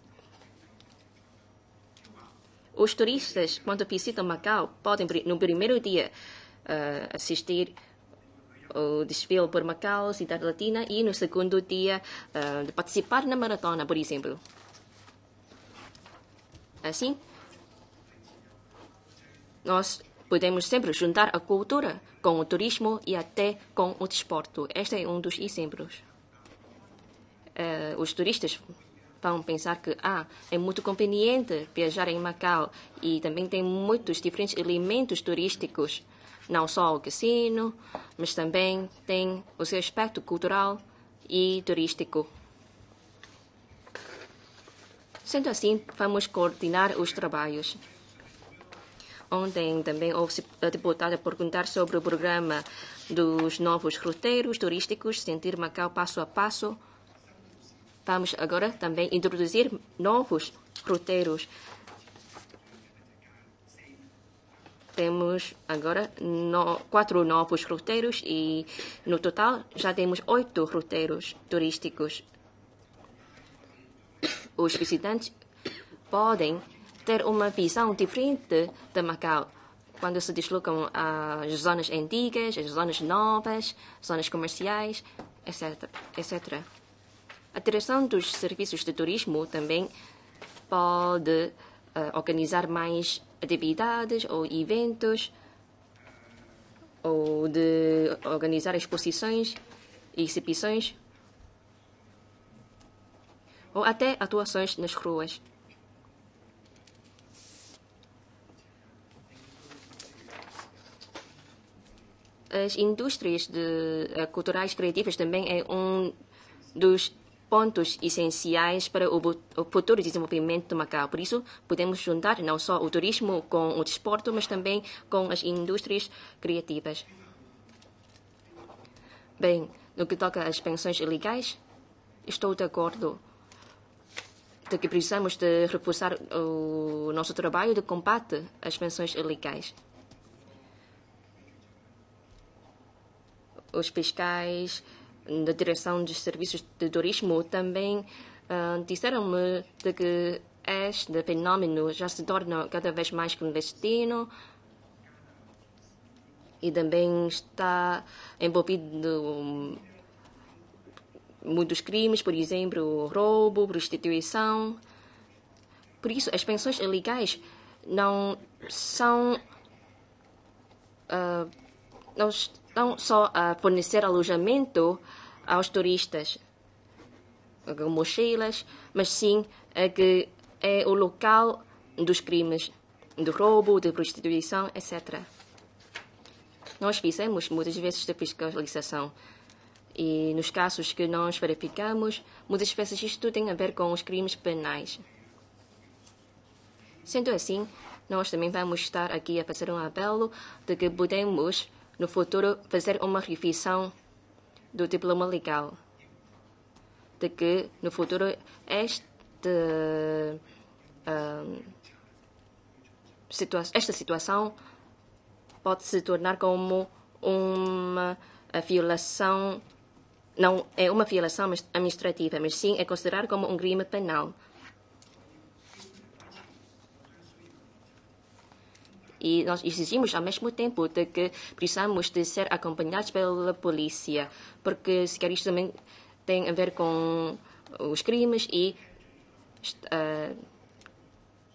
Os turistas, quando visitam Macau, podem, no primeiro dia, uh, assistir o desfile por Macau, Cidade Latina, e no segundo dia uh, de participar na maratona, por exemplo. Assim, nós podemos sempre juntar a cultura com o turismo e até com o desporto. Este é um dos exemplos. Uh, os turistas vão pensar que ah, é muito conveniente viajar em Macau e também tem muitos diferentes elementos turísticos não só o casino, mas também tem o seu aspecto cultural e turístico. Sendo assim, vamos coordenar os trabalhos. Ontem também houve a deputada perguntar sobre o programa dos novos roteiros turísticos, sentir Macau passo a passo. Vamos agora também introduzir novos roteiros temos agora no, quatro novos roteiros e no total já temos oito roteiros turísticos. Os visitantes podem ter uma visão diferente de Macau quando se deslocam às zonas antigas, às zonas novas, zonas comerciais, etc. etc. A direção dos serviços de turismo também pode uh, organizar mais atividades ou eventos ou de organizar exposições e exibições ou até atuações nas ruas. As indústrias de, eh, culturais criativas também é um dos pontos essenciais para o futuro desenvolvimento de Macau. Por isso, podemos juntar não só o turismo com o desporto, mas também com as indústrias criativas. Bem, no que toca às pensões ilegais, estou de acordo de que precisamos de reforçar o nosso trabalho de combate às pensões ilegais. Os fiscais, da Direção dos Serviços de Turismo também uh, disseram-me de que este fenómeno já se torna cada vez mais clandestino e também está envolvido muitos crimes, por exemplo, roubo, prostituição. Por isso, as pensões ilegais não são uh, não estão só a fornecer alojamento aos turistas com mochilas, mas sim a que é o local dos crimes, do roubo, de prostituição, etc. Nós fizemos muitas vezes a fiscalização e nos casos que nós verificamos, muitas vezes isto tem a ver com os crimes penais. Sendo assim, nós também vamos estar aqui a fazer um apelo de que podemos, no futuro, fazer uma revisão do diploma legal, de que no futuro este, um, ah, situa esta situação pode se tornar como uma violação, não é uma violação administrativa, mas sim é considerada como um crime penal. E nós exigimos, ao mesmo tempo, de que precisamos de ser acompanhados pela polícia, porque sequer isto também tem a ver com os crimes e uh,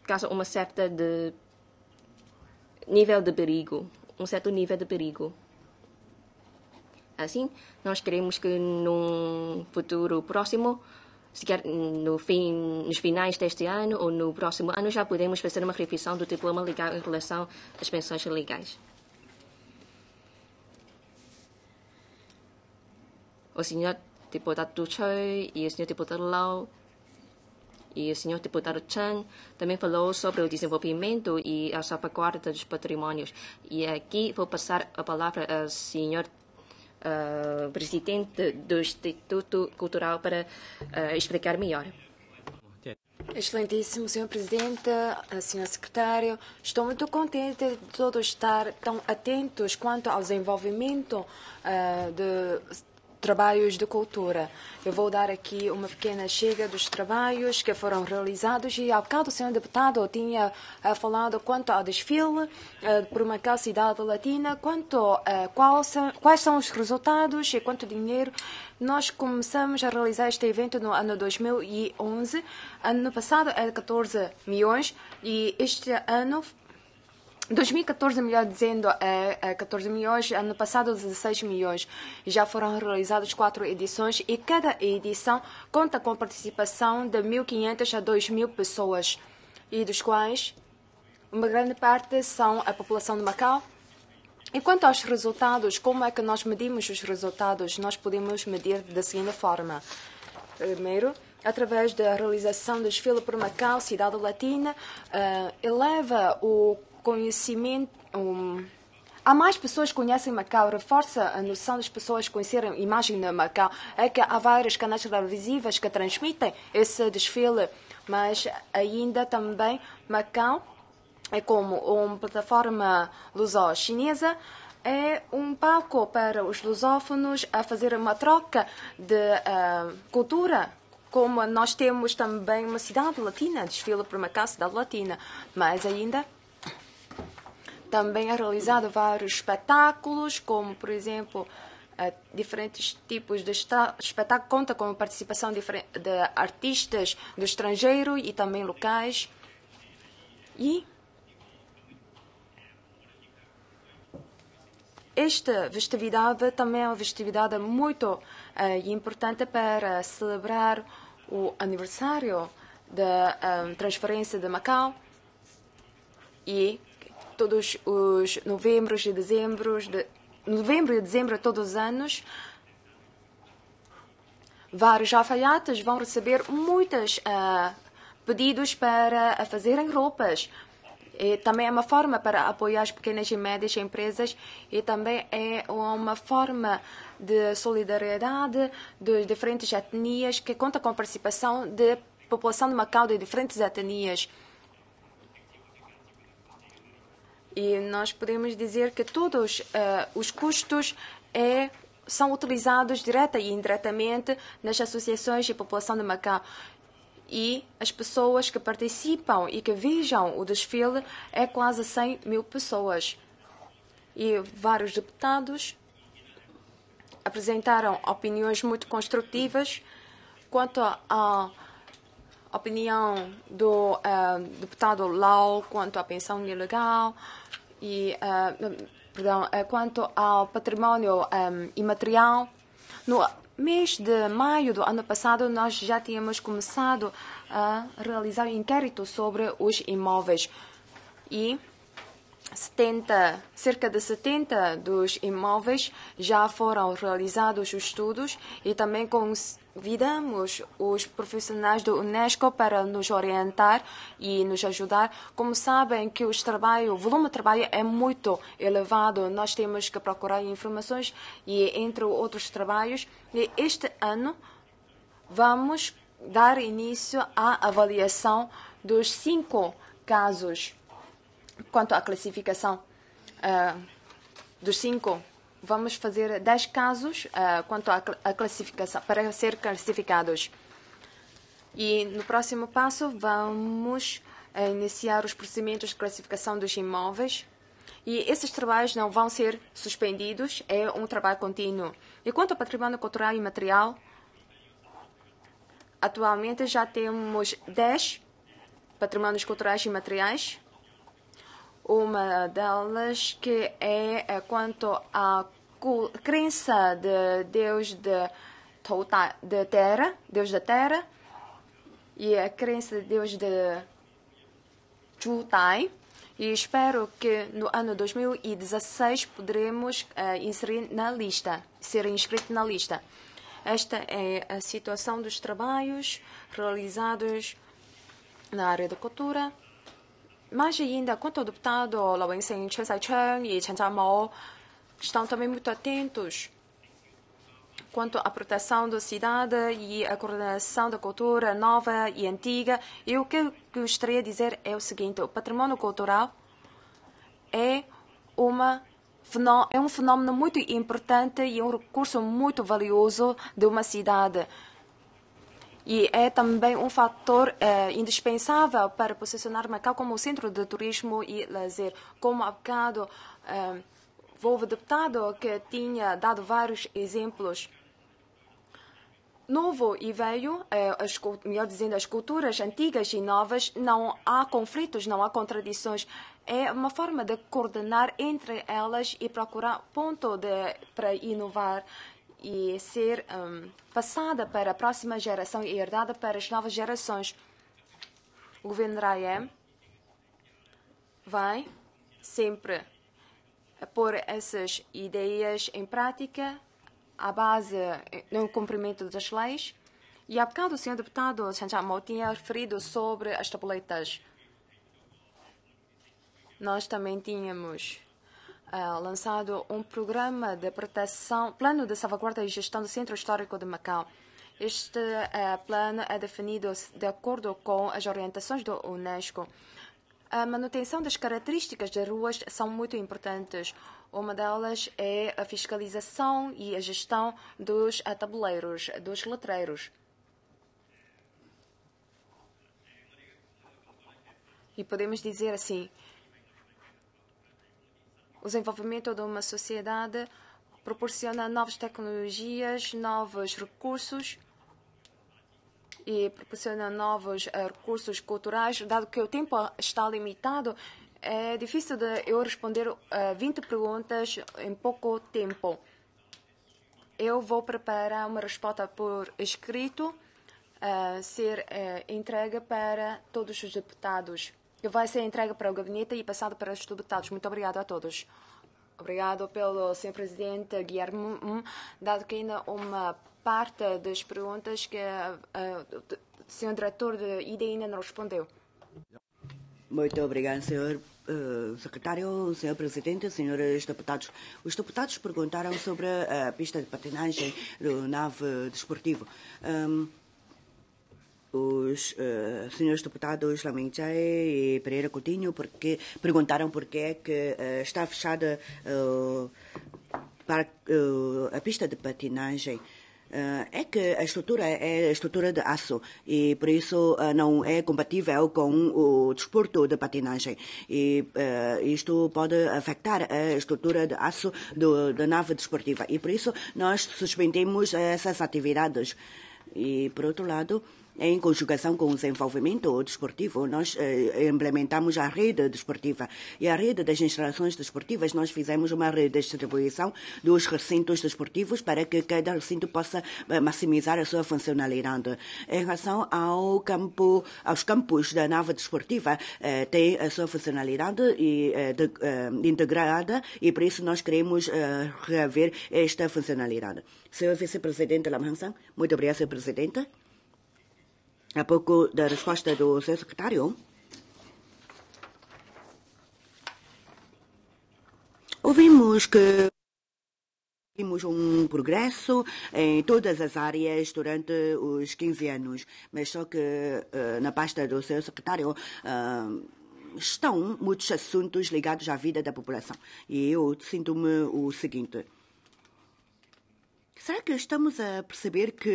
causa uma certa de nível de perigo, um certo nível de perigo. Assim, nós queremos que num futuro próximo se no fim, nos finais deste ano ou no próximo ano, já podemos fazer uma revisão do diploma legal em relação às pensões legais. O senhor deputado Choi e o senhor deputado Lau e o senhor deputado Chan também falou sobre o desenvolvimento e a salvaguarda dos patrimônios. E aqui vou passar a palavra ao senhor uh, presidente do Instituto Cultural para uh, explicar melhor. Excelentíssimo Sr. Presidente, ah, Sr. Secretário, estou muito contente de todos estar tão atentos quanto ao desenvolvimento uh, de trabalhos de cultura. Eu vou dar aqui uma pequena chega dos trabalhos que foram realizados e, ao bocado, o senhor deputado tinha eh, falado quanto ao desfile eh, por uma cidade latina, quanto eh, quais são os resultados e quanto dinheiro. Nós começamos a realizar este evento no ano 2011. Ano passado era 14 milhões e este ano 2014, melhor dizendo, é, eh, 14 eh, milhões, ano passado 16 milhões. Já foram realizadas quatro edições e cada edição conta com participação de 1.500 a 2.000 pessoas, e dos quais uma grande parte são a população de Macau. E quanto aos resultados, como é que nós medimos os resultados? Nós podemos medir da seguinte forma. Primeiro, através da realização do desfile por Macau, Cidade Latina, eh, eleva o conhecimento. Um, há mais pessoas que conhecem Macau, reforça a noção das pessoas conhecerem a imagem de Macau. É que há vários canais televisivos que transmitem esse desfile, mas ainda também Macau é como uma plataforma lusó chinesa é um palco para os lusófonos a fazer uma troca de uh, cultura como nós temos também uma cidade latina, desfila por Macau, cidade latina, mas ainda também é realizado vários espetáculos, como, por exemplo, eh, diferentes tipos de espetáculo. Conta com a participação de artistas do estrangeiro e também locais. E esta festividade também é uma festividade muito eh, importante para celebrar o aniversário da eh, transferência de Macau e todos os novembros e dezembros, de, novembro e dezembro todos os anos, vários alfaiates vão receber muitos uh, ah, pedidos para ah, fazerem roupas. E também é uma forma para apoiar as pequenas e médias empresas e também é uma forma de solidariedade das diferentes etnias que conta com a participação da população de Macau de diferentes etnias. E nós podemos dizer que todos uh, os custos é, são utilizados direta e indiretamente nas associações de população de Macau. E as pessoas que participam e que vejam o desfile é quase 100 mil pessoas. E vários deputados apresentaram opiniões muito construtivas quanto à opinião do uh, deputado Lau quanto à pensão ilegal, e uh, perdão, ah, quanto ao património um, ah, imaterial, no mês de maio do ano passado nós já tínhamos começado a realizar um inquérito sobre os imóveis e 70, cerca de 70 dos imóveis já foram realizados os estudos e também convidamos os profissionais do Unesco para nos orientar e nos ajudar. Como sabem que os trabalho, o volume de trabalho é muito elevado, nós temos que procurar informações e entre outros trabalhos. E este ano vamos dar início à avaliação dos cinco casos quanto à classificação uh, dos cinco, vamos fazer dez casos uh, quanto à cl classificação, para ser classificados. E no próximo passo, vamos uh, iniciar os procedimentos de classificação dos imóveis. E esses trabalhos não vão ser suspendidos, é um trabalho contínuo. E quanto ao património cultural e material, atualmente já temos 10 patrimônios culturais e materiais uma delas que é, é quanto à crença de Deus de, de terra, Deus da terra, e a crença de Deus de Chutai. E espero que no ano 2016 poderemos uh, inserir na lista, ser inscrito na lista. Esta é a situação dos trabalhos realizados na área da cultura mais ainda, quanto ao adoptado, Lawensen Chen chang e Chen Zhamou estão também muito atentos quanto à proteção da cidade e à coordenação da cultura nova e antiga. E o que eu gostaria de dizer é o seguinte, o património cultural é, uma, é um fenômeno muito importante e um recurso muito valioso de uma cidade e é também um fator eh, indispensável para posicionar Macau como centro de turismo e lazer. Como há bocado eh, houve deputado que tinha dado vários exemplos. Novo e velho, eh, as, melhor dizendo, as culturas antigas e novas, não há conflitos, não há contradições. É uma forma de coordenar entre elas e procurar ponto de, para inovar e ser um, passada para a próxima geração e herdada para as novas gerações. O governo Rayem vai sempre pôr essas ideias em prática à base no cumprimento das leis. E há bocado o senhor deputado Chanchamo tinha referido sobre as tabuletas. Nós também tínhamos eh, lançado um programa de proteção, plano de salvaguarda e gestão do Centro Histórico de Macau. Este uh, plano é definido de acordo com as orientações do Unesco. A manutenção das características das ruas são muito importantes. Uma delas é a fiscalização e a gestão dos tabuleiros, dos letreiros. E podemos dizer assim, o desenvolvimento de uma sociedade proporciona novas tecnologias, novos recursos e proporciona novos eh, recursos culturais, dado que o tempo está limitado, é difícil eu responder 20 eh, perguntas em pouco tempo. Eu vou preparar uma resposta por escrito, uh, ser uh, entregue para todos os deputados vai ser entregue para o gabinete e passado para os deputados. Muito obrigado a todos. Obrigado pelo Sr. Presidente Guilherme, hum, dado que ainda uma parte das perguntas que uh, o Sr. Diretor de ID ainda não respondeu. Muito obrigado, Sr. Uh, secretário, Sr. Presidente, Srs. Deputados. Os deputados perguntaram sobre a pista de patinagem do nave desportivo. Um, os uh, eh, senhores deputados Lamenchay e Pereira Coutinho porque perguntaram por que é que uh, está fechada uh, eh, para, a pista de patinagem é que a estrutura é a estrutura de aço e por isso não é compatível com o desporto de patinagem e uh, isto pode afetar a estrutura de aço do, da nave desportiva e por isso nós suspendemos essas atividades e por outro lado em conjugação com o desenvolvimento desportivo, nós eh, implementamos a rede desportiva. E a rede das instalações desportivas, nós fizemos uma redistribuição dos recintos desportivos para que cada recinto possa eh, maximizar a sua funcionalidade. Em relação ao campo, aos campos da nave desportiva, eh, tem a sua funcionalidade e, eh, de, eh, integrada e por isso nós queremos eh, reaver esta funcionalidade. Senhor Vice-Presidente Lam muito obrigado, Senhor Presidente a pouco da resposta do seu secretário, ouvimos que tivemos um progresso em todas as áreas durante os 15 anos, mas só que eh, na pasta do seu secretário eh, estão muitos assuntos ligados à vida da população. E eu sinto-me o seguinte: Será que estamos a perceber que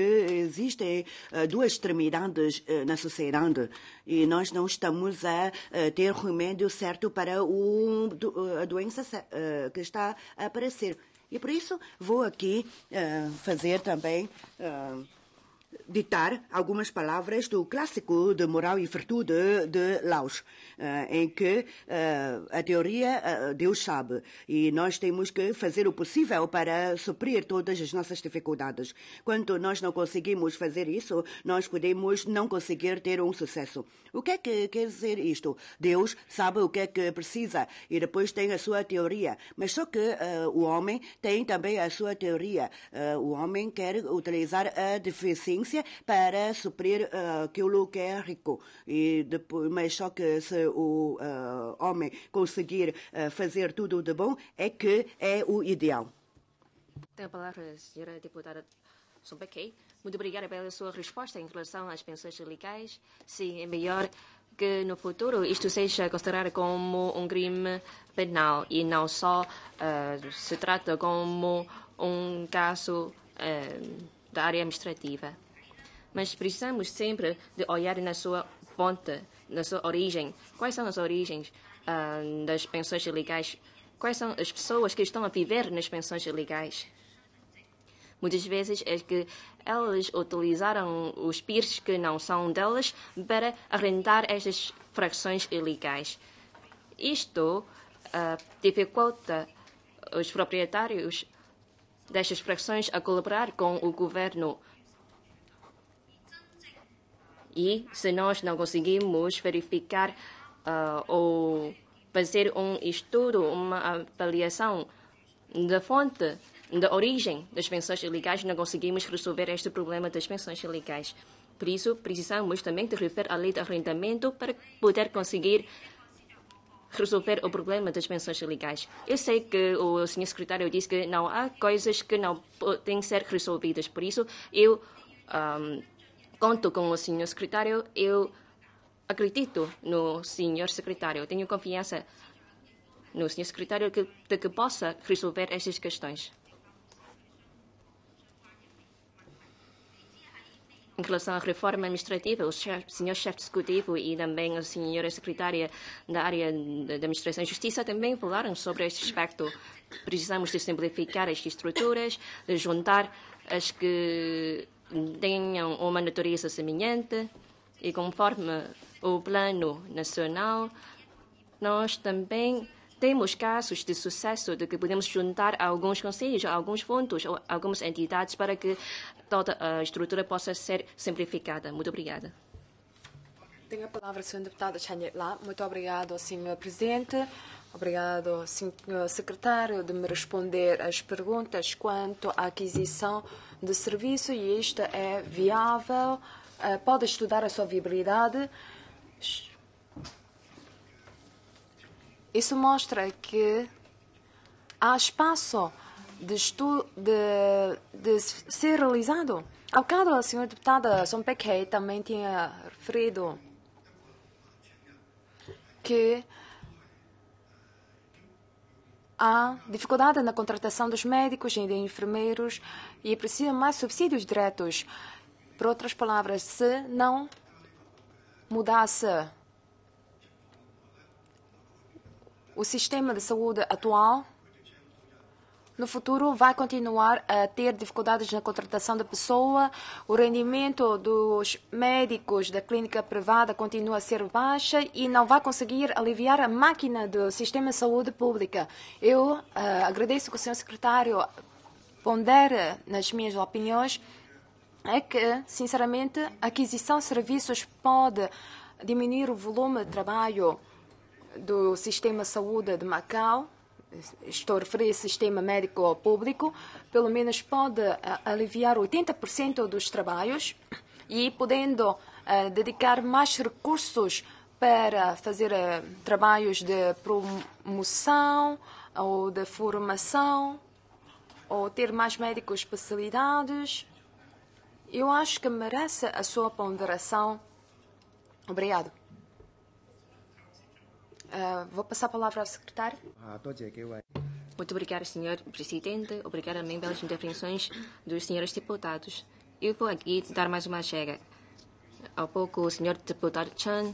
existem eh, duas extremidades eh, na sociedade e nós não estamos a eh, ter remédio certo para a doença que está a aparecer? E por isso vou aqui fazer também ditar algumas palavras do clássico de moral e virtude de Laos, eh, em que eh, a teoria eh, Deus sabe e nós temos que fazer o possível para suprir todas as nossas dificuldades. Quando nós não conseguimos fazer isso, nós podemos não conseguir ter um sucesso. O que é que quer dizer isto? Deus sabe o que é que precisa e depois tem a sua teoria, mas só que o homem tem também a sua teoria. o homem quer utilizar a deficiência província para suprir uh, eh, aquilo que é rico. E depois, mas só que se o uh, homem conseguir uh, fazer tudo de bom, é que é o ideal. Tem a palavra a senhora deputada Sombakei. Muito obrigada pela sua resposta em relação às pensões sindicais. Sim, é melhor que no futuro isto seja considerado como um crime penal e não só uh, se trata como um caso uh, da área administrativa mas precisamos sempre de olhar na sua ponta, na sua origem. Quais são as origens uh, das pensões ilegais? Quais são as pessoas que estão a viver nas pensões ilegais? Muitas vezes é que elas utilizaram os PIRs que não são delas para arrendar estas frações ilegais. Isto uh, ah, dificulta os proprietários destas frações a colaborar com o governo e se nós não conseguimos verificar uh, ou fazer um estudo, uma avaliação da fonte, da origem das pensões ilegais, não conseguimos resolver este problema das pensões ilegais. Por isso, precisamos também de referir a lei de arrendamento para poder conseguir resolver o problema das pensões ilegais. Eu sei que o senhor secretário disse que não há coisas que não podem ser resolvidas. Por isso, eu um, ah, conto com o senhor secretário. Eu acredito no senhor secretário. Tenho confiança no senhor secretário que, de que possa resolver estas questões. Em relação à reforma administrativa, o Sr. senhor chefe executivo e também a senhora secretária da área da Administração e Justiça também falaram sobre este aspecto. Precisamos de simplificar as estruturas, de juntar as que tenham uma natureza semelhante e conforme o Plano Nacional, nós também temos casos de sucesso de que podemos juntar alguns conselhos, alguns fundos ou algumas entidades para que toda a estrutura possa ser simplificada. Muito obrigada. Tenho a palavra, Sr. Deputado Chanye Lá. Muito obrigado, Sr. Presidente. Obrigado, Sr. Secretário, de me responder às perguntas quanto à aquisição de serviço e isto é viável, eh, pode estudar a sua viabilidade. Isso mostra que há espaço de, estu de, de ser realizado. Ao caso, a senhora deputada São Pequei também tinha referido que há dificuldade na contratação dos médicos e de enfermeiros e precisa mais subsídios diretos. Por outras palavras, se não mudasse o sistema de saúde atual, no futuro vai continuar a ter dificuldades na contratação da pessoa, o rendimento dos médicos da clínica privada continua a ser baixa e não vai conseguir aliviar a máquina do sistema de saúde pública. Eu uh, agradeço que o senhor secretário pondera nas minhas opiniões é que, sinceramente, a aquisição de serviços pode diminuir o volume de trabalho do sistema de saúde de Macau oferecer sistema médico público, pelo menos pode eh, aliviar 80% dos trabalhos e podendo uh, dedicar mais recursos para fazer uh, trabalhos de promoção ou de formação ou ter mais médicos especialidades. Eu acho que merece a sua ponderação. Obrigado. Uh, vou passar a palavra ao secretário. Ah, é. Muito obrigada, senhor presidente. Obrigada também pelas intervenções dos senhores deputados. Eu vou aqui dar mais uma chega. Há pouco o senhor deputado Chan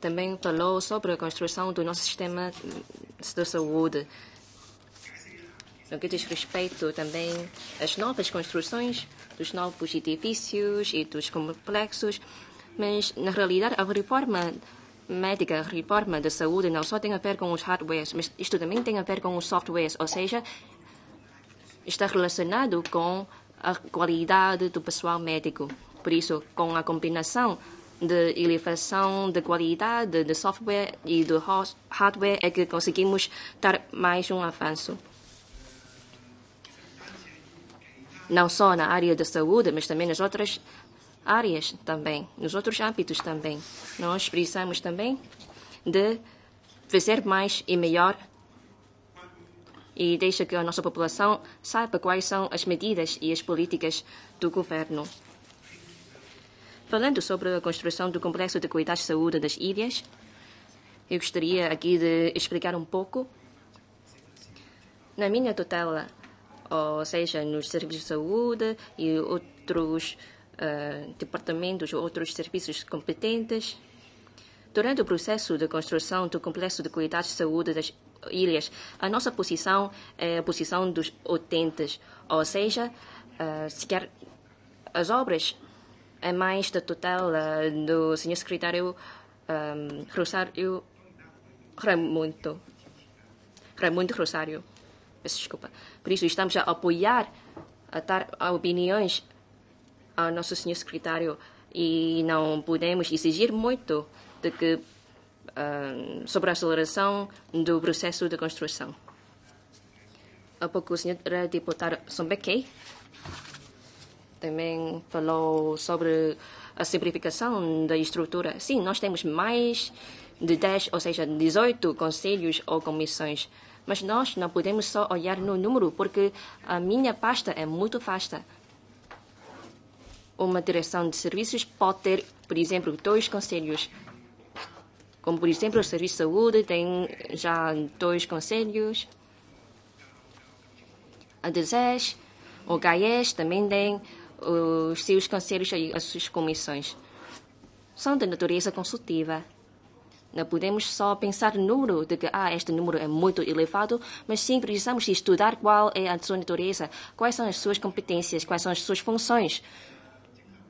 também falou sobre a construção do nosso sistema de saúde. No que diz respeito também às novas construções dos novos edifícios e dos complexos, mas na realidade a reforma médica, reforma da saúde, não só tem a ver com os hardwares, mas isto também tem a ver com os softwares, ou seja, está relacionado com a qualidade do pessoal médico. Por isso, com a combinação de elevação de qualidade de software e do hardware, é que conseguimos dar mais um avanço. Não só na área da saúde, mas também nas outras áreas também, nos outros âmbitos também. Nós precisamos também de fazer mais e melhor e deixa que a nossa população saiba quais são as medidas e as políticas do governo. Falando sobre a construção do Complexo de Cuidados de Saúde das Ilhas, eu gostaria aqui de explicar um pouco. Na minha tutela, ou seja, nos serviços de saúde e outros ah, departamentos ou outros serviços competentes. Durante o processo de construção do complexo de cuidados de saúde das ilhas, a nossa posição é a posição dos utentes, ou seja, uh, sequer as obras é mais da total do senhor secretário um, ah, Rosário Raimundo. Raimundo Rosário. Peço desculpa. Por isso, estamos a apoiar a dar opiniões ao nosso senhor secretário e não podemos exigir muito de que, uh, sobre a aceleração do processo de construção. Há pouco o senhor deputado Sombekei também falou sobre a simplificação da estrutura. Sim, nós temos mais de 10, ou seja, 18 conselhos ou comissões. Mas nós não podemos só olhar no número, porque a minha pasta é muito vasta uma direção de serviços pode ter, por exemplo, dois conselhos. Como, por exemplo, o Serviço de Saúde tem já dois conselhos. A DESES, o GAES também tem os seus conselhos e as suas comissões. São de natureza consultiva. Não podemos só pensar no número, de que ah, este número é muito elevado, mas sim precisamos estudar qual é a sua natureza, quais são as suas competências, quais são as suas funções.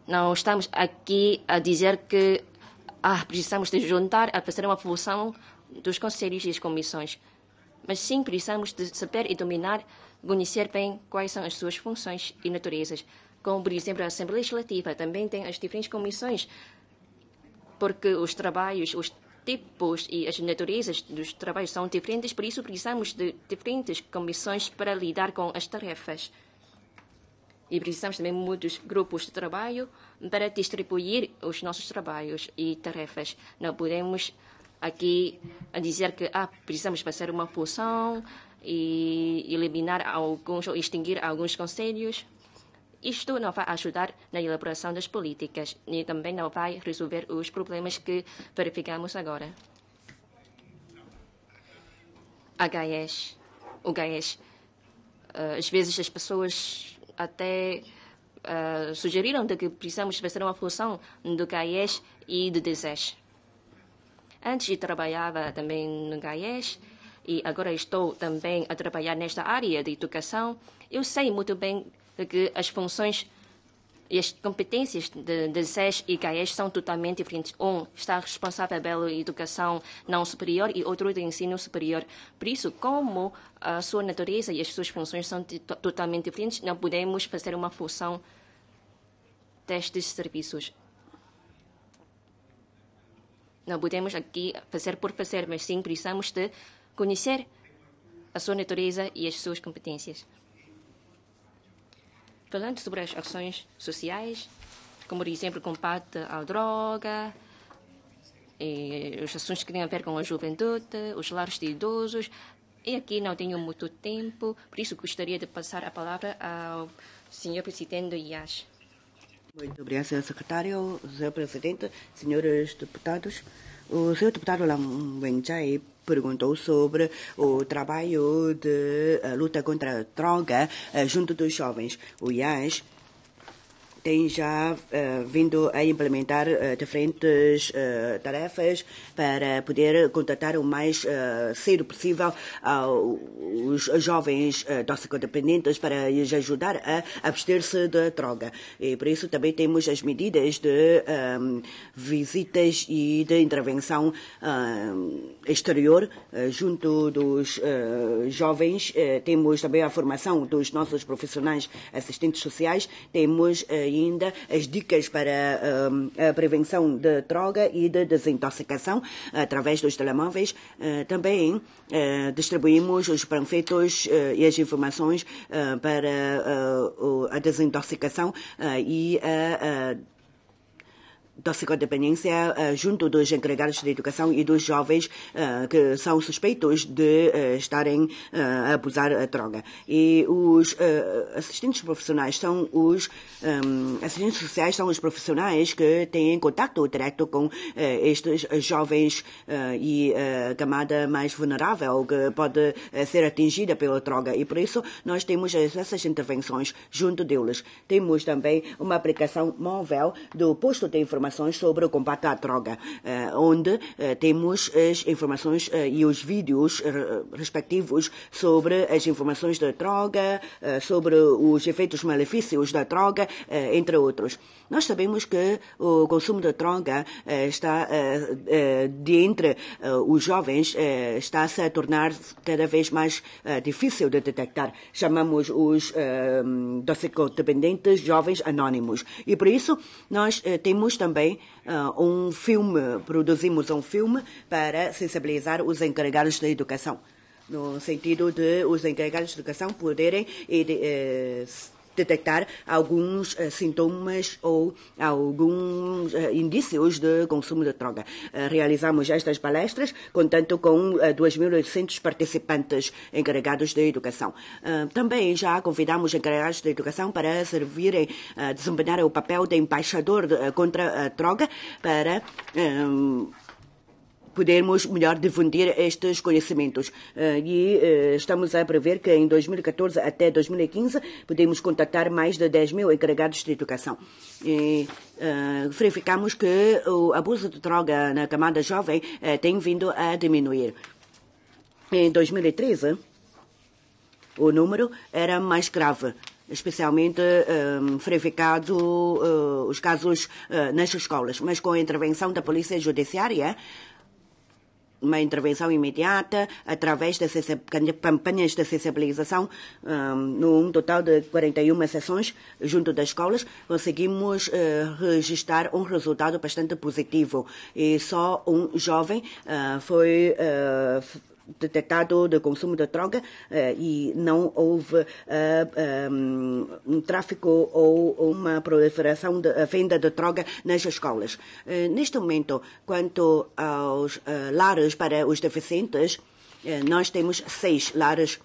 Não estamos aqui a dizer que ah, precisamos de juntar a fazer uma função dos conselhos e as comissões, mas sim precisamos de saber e dominar, conhecer bem quais são as suas funções e naturezas. Como, por exemplo, a Assembleia Legislativa também tem as diferentes comissões, porque os trabalhos, os tipos e as naturezas dos trabalhos são diferentes, por isso precisamos de diferentes comissões para lidar com as tarefas. E precisamos também muitos grupos de trabalho para distribuir os nossos trabalhos e tarefas. Não podemos aqui dizer que ah, precisamos fazer uma função e eliminar alguns ou extinguir alguns conselhos. Isto não vai ajudar na elaboração das políticas e também não vai resolver os problemas que verificamos agora. HES. O GAES. Eh, às vezes as pessoas até uh, sugeriram de que precisamos fazer uma função do CAES e do DESES. Antes trabalhava também no CAES e agora estou também a trabalhar nesta área de educação. Eu sei muito bem que as funções e as competências de, de SES e CAES são totalmente diferentes. Um está responsável pela educação não superior e outro do ensino superior. Por isso, como a sua natureza e as suas funções são totalmente diferentes, não podemos fazer uma fusão destes serviços. Não podemos aqui fazer por fazer, mas sim precisamos de conhecer a sua natureza e as suas competências falando sobre as ações sociais, como por exemplo, combate à droga, os assuntos que têm a ver com a juventude, os lares de idosos. E aqui não tenho muito tempo, por isso gostaria de passar a palavra ao senhor presidente Ias. Muito obrigada, Sr. secretário, Sr. presidente, senhores deputados. O senhor deputado Lam Wenjai perguntou sobre o trabalho de eh, luta contra a droga eh, junto dos jovens. O IAS tem já uh, vindo a implementar uh, diferentes uh, tarefas para poder contatar o mais cedo possível os jovens uh, toxicodependentes para lhes ajudar a abster-se da droga. E por isso também temos as medidas de um, ehm, visitas e de intervenção ehm, exterior junto dos jovens. temos também a formação dos nossos profissionais assistentes sociais. Temos uh, ainda as dicas para ah, a prevenção de droga e de desintoxicação através dos telemóveis. Ah, também ah, distribuímos os panfletos e as informações para a desintoxicação e a toxicodependência eh, junto dos encarregados de educação e dos jovens eh, que são suspeitos de eh, estarem a abusar da droga. E os assistentes profissionais são os assistentes sociais são os profissionais que têm contato direto com estes jovens e a camada mais vulnerável que pode ser atingida pela droga. E por isso nós temos essas intervenções junto deles. Temos também uma aplicação móvel do posto de informação informações sobre o combate à droga, eh, onde eh, temos as informações eh, e os vídeos respectivos sobre as informações da droga, sobre os efeitos malefícios da droga, entre outros. Nós sabemos que o consumo de droga eh, está, eh, eh, de entre os jovens, está-se a tornar cada vez mais difícil de detectar. Chamamos os toxicodependentes jovens anónimos. E por isso, nós temos também um filme, produzimos um filme para sensibilizar os encarregados da educação no sentido de os encarregados de educação poderem detectar alguns uh, sintomas ou alguns uh, indícios de consumo de droga. Uh, realizamos estas palestras, contando com uh, 2.800 participantes encarregados de educação. também já convidamos encarregados de educação para servirem, desempenhar o papel de embaixador de, contra a droga para. Um, podermos melhor difundir estes conhecimentos. Eh, e eh, estamos a prever que em 2014 até 2015 podemos contactar mais de 10 mil encarregados de educação. E eh, verificamos que o abuso de droga na camada jovem tem vindo a diminuir. Em 2013, o número era mais grave especialmente um, verificado uh, os casos uh, nas escolas, mas com a intervenção da Polícia Judiciária uma intervenção imediata através das campanhas de sensibilização hum, um, num total de 41 sessões junto das escolas conseguimos uh, registrar um resultado bastante positivo e só um jovem uh, foi uh, detectado de consumo de droga eh, e não houve eh, eh, um, tráfico ou uma proliferação de venda de droga nas escolas. Neste momento, quanto aos lares para os deficientes, nós temos seis lares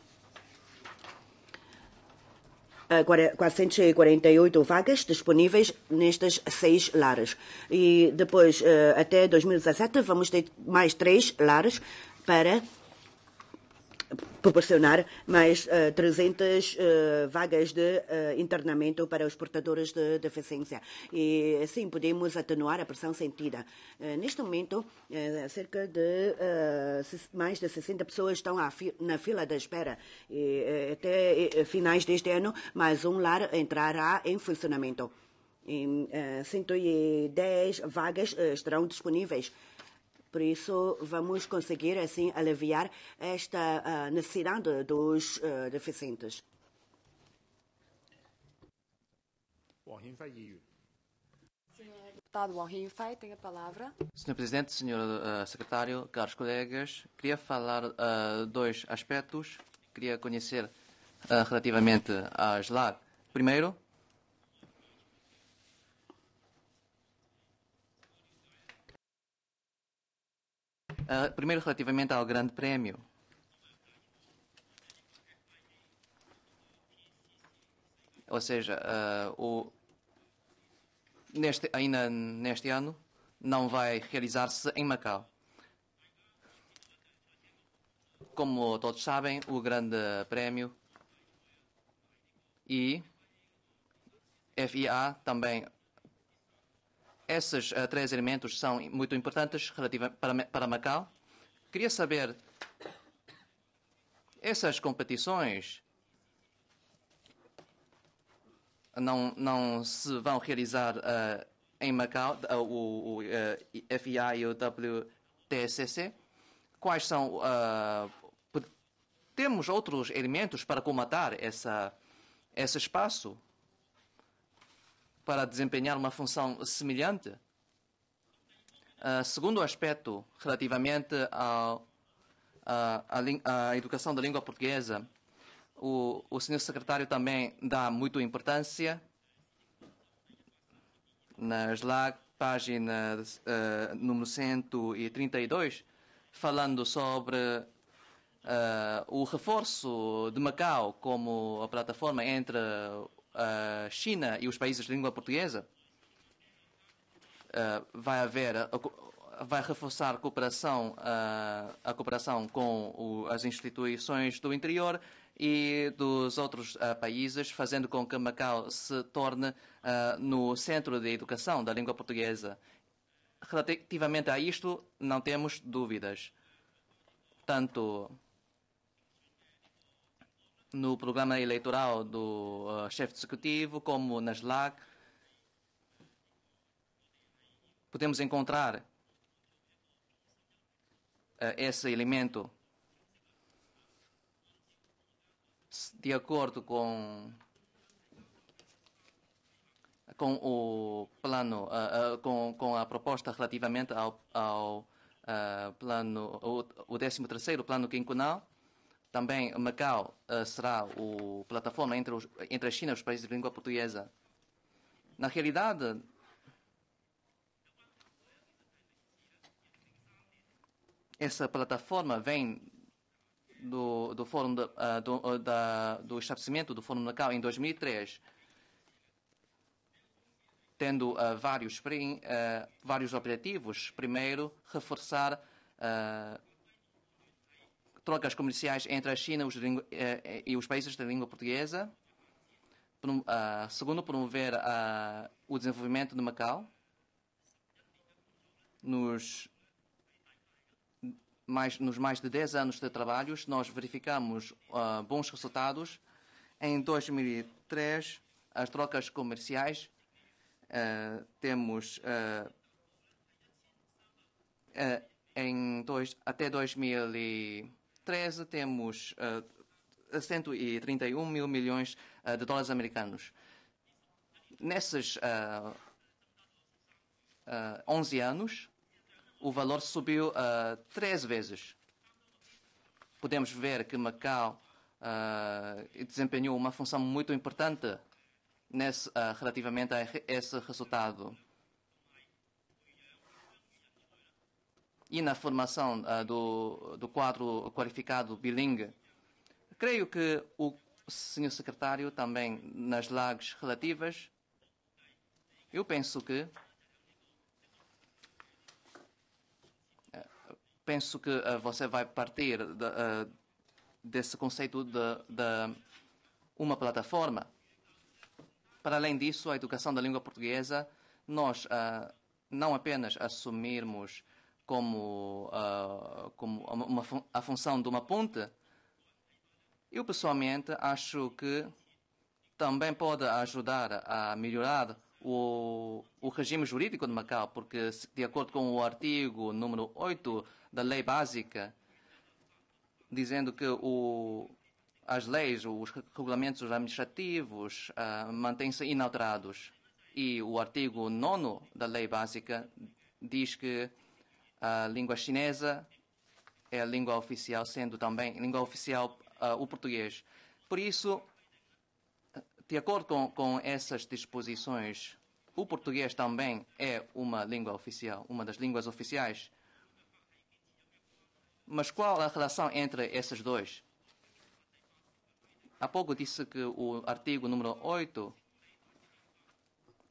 448 vagas disponíveis nestas seis lares. E depois, até 2017, vamos ter mais três lares para proporcionar mais uh, 300 uh, vagas de uh, internamento para os portadores de deficiência. E assim podemos atenuar a pressão sentida. Eh, neste momento, eh, cerca de mais de 60 pessoas estão fi na fila da espera. E, até finais deste ano, mais um lar entrará em funcionamento. E, 110 vagas estarão disponíveis por isso, vamos conseguir, assim, aliviar esta ah, necessidade dos ah, deficientes. Senhor deputado Wang tem a palavra. Senhor Presidente, Senhor uh, Secretário, caros colegas, queria falar uh, dois aspectos. Queria conhecer uh, relativamente às LAR. Primeiro, Ah, primeiro, relativamente ao Grande Prémio. Ou seja, uh, o, neste, ainda neste ano não vai realizar-se em Macau. Como todos sabem, o Grande Prémio e FIA também esses uh, ah, três elementos são muito importantes relativa, para, para Macau. Queria saber, essas competições não, não se vão realizar uh, em Macau, uh, o, o uh, FIA e o WTCC? Quais são. temos outros elementos para comatar essa, esse espaço? para desempenhar uma função semelhante? Uh, segundo aspecto, relativamente à a, a, a, educação da língua portuguesa, o, o senhor secretário também dá muita importância na slide, página uh, número 132, falando sobre uh, o reforço de Macau como a plataforma entre a China e os países de língua portuguesa, eh, vai haver vai reforçar a cooperação, eh, a cooperação com as instituições do interior e dos outros eh, países, fazendo com que Macau se torne no centro de educação da língua portuguesa. Relativamente a isto, não temos dúvidas. Tanto no programa eleitoral do uh, chefe executivo, como nas LAC, podemos encontrar uh, esse elemento de acordo com com o plano, uh, uh, com, com a proposta relativamente ao, ao uh, plano, o, o 13º plano quinquenal, também Macau uh, será a plataforma entre, os, entre a China e os países de língua portuguesa. Na realidade, essa plataforma vem do, do, fórum de, uh, do, eh, da, do estabelecimento do Fórum Macau em 2003, tendo uh, vários, vários objetivos. Primeiro, reforçar uh, trocas comerciais entre a China os eh, eh, e os países da língua portuguesa. Prom, uh, ah, segundo, promover uh, o desenvolvimento de Macau nos mais, nos mais de 10 anos de trabalhos, nós verificamos uh, bons resultados. Em 2003, as trocas comerciais, uh, temos uh, em dois, até 2000 2013 temos uh, ah, 131 mil milhões uh, de dólares americanos. Nesses uh, ah, 11 anos, o valor subiu uh, 13 vezes. Podemos ver que Macau desempenhou uma função muito importante nesse, relativamente a esse resultado. e na formação uh, do, do quadro qualificado bilingue. Creio que o senhor secretário também nas lags relativas, eu penso que eh, penso que uh, você vai partir de, uh, desse conceito de, de, uma plataforma. Para além disso, a educação da língua portuguesa, nós uh, não apenas assumirmos como, uh, como uma, a função de uma ponte, eu pessoalmente acho que também pode ajudar a melhorar o, o regime jurídico de Macau, porque, de acordo com o artigo número 8 da Lei Básica, dizendo que o, as leis, os regulamentos administrativos uh, mantêm-se inalterados. E o artigo 9 da Lei Básica diz que a língua chinesa é a língua oficial, sendo também língua oficial uh, o português. Por isso, de acordo com, com essas disposições, o português também é uma língua oficial, uma das línguas oficiais. Mas qual a relação entre esses dois? Há pouco disse que o artigo número 8,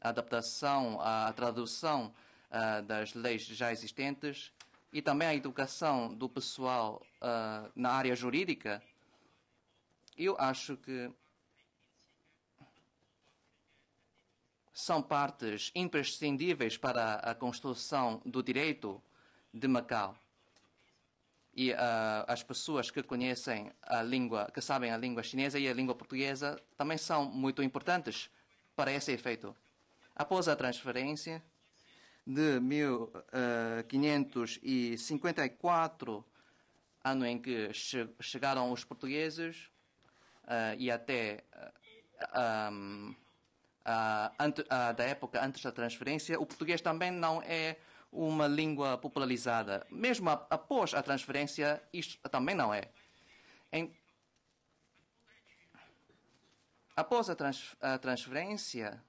a adaptação, a tradução, uh, das leis já existentes e também a educação do pessoal uh, na área jurídica, eu acho que são partes imprescindíveis para a construção do direito de Macau. E uh, as pessoas que conhecem a língua, que sabem a língua chinesa e a língua portuguesa também são muito importantes para esse efeito. Após a transferência, de 1554, eh, ano em que chegaram os portugueses, uh, e até uh, eh, um, ante, da época antes da transferência, o português também não é uma língua popularizada. Mesmo após a transferência, isto também não é. Em... após a, trans... a transferência,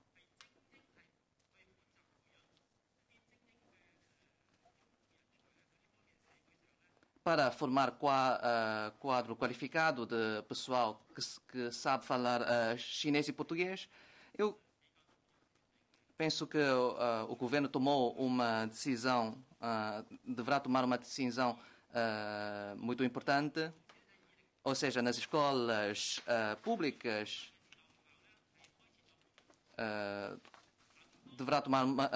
para formar eh, quadro qualificado de pessoal que, que sabe falar eh, chinês e português. Eu penso que uh, o governo tomou uma decisão, uh, deverá tomar uma decisão muito importante, ou seja, nas escolas públicas deverá tomar uma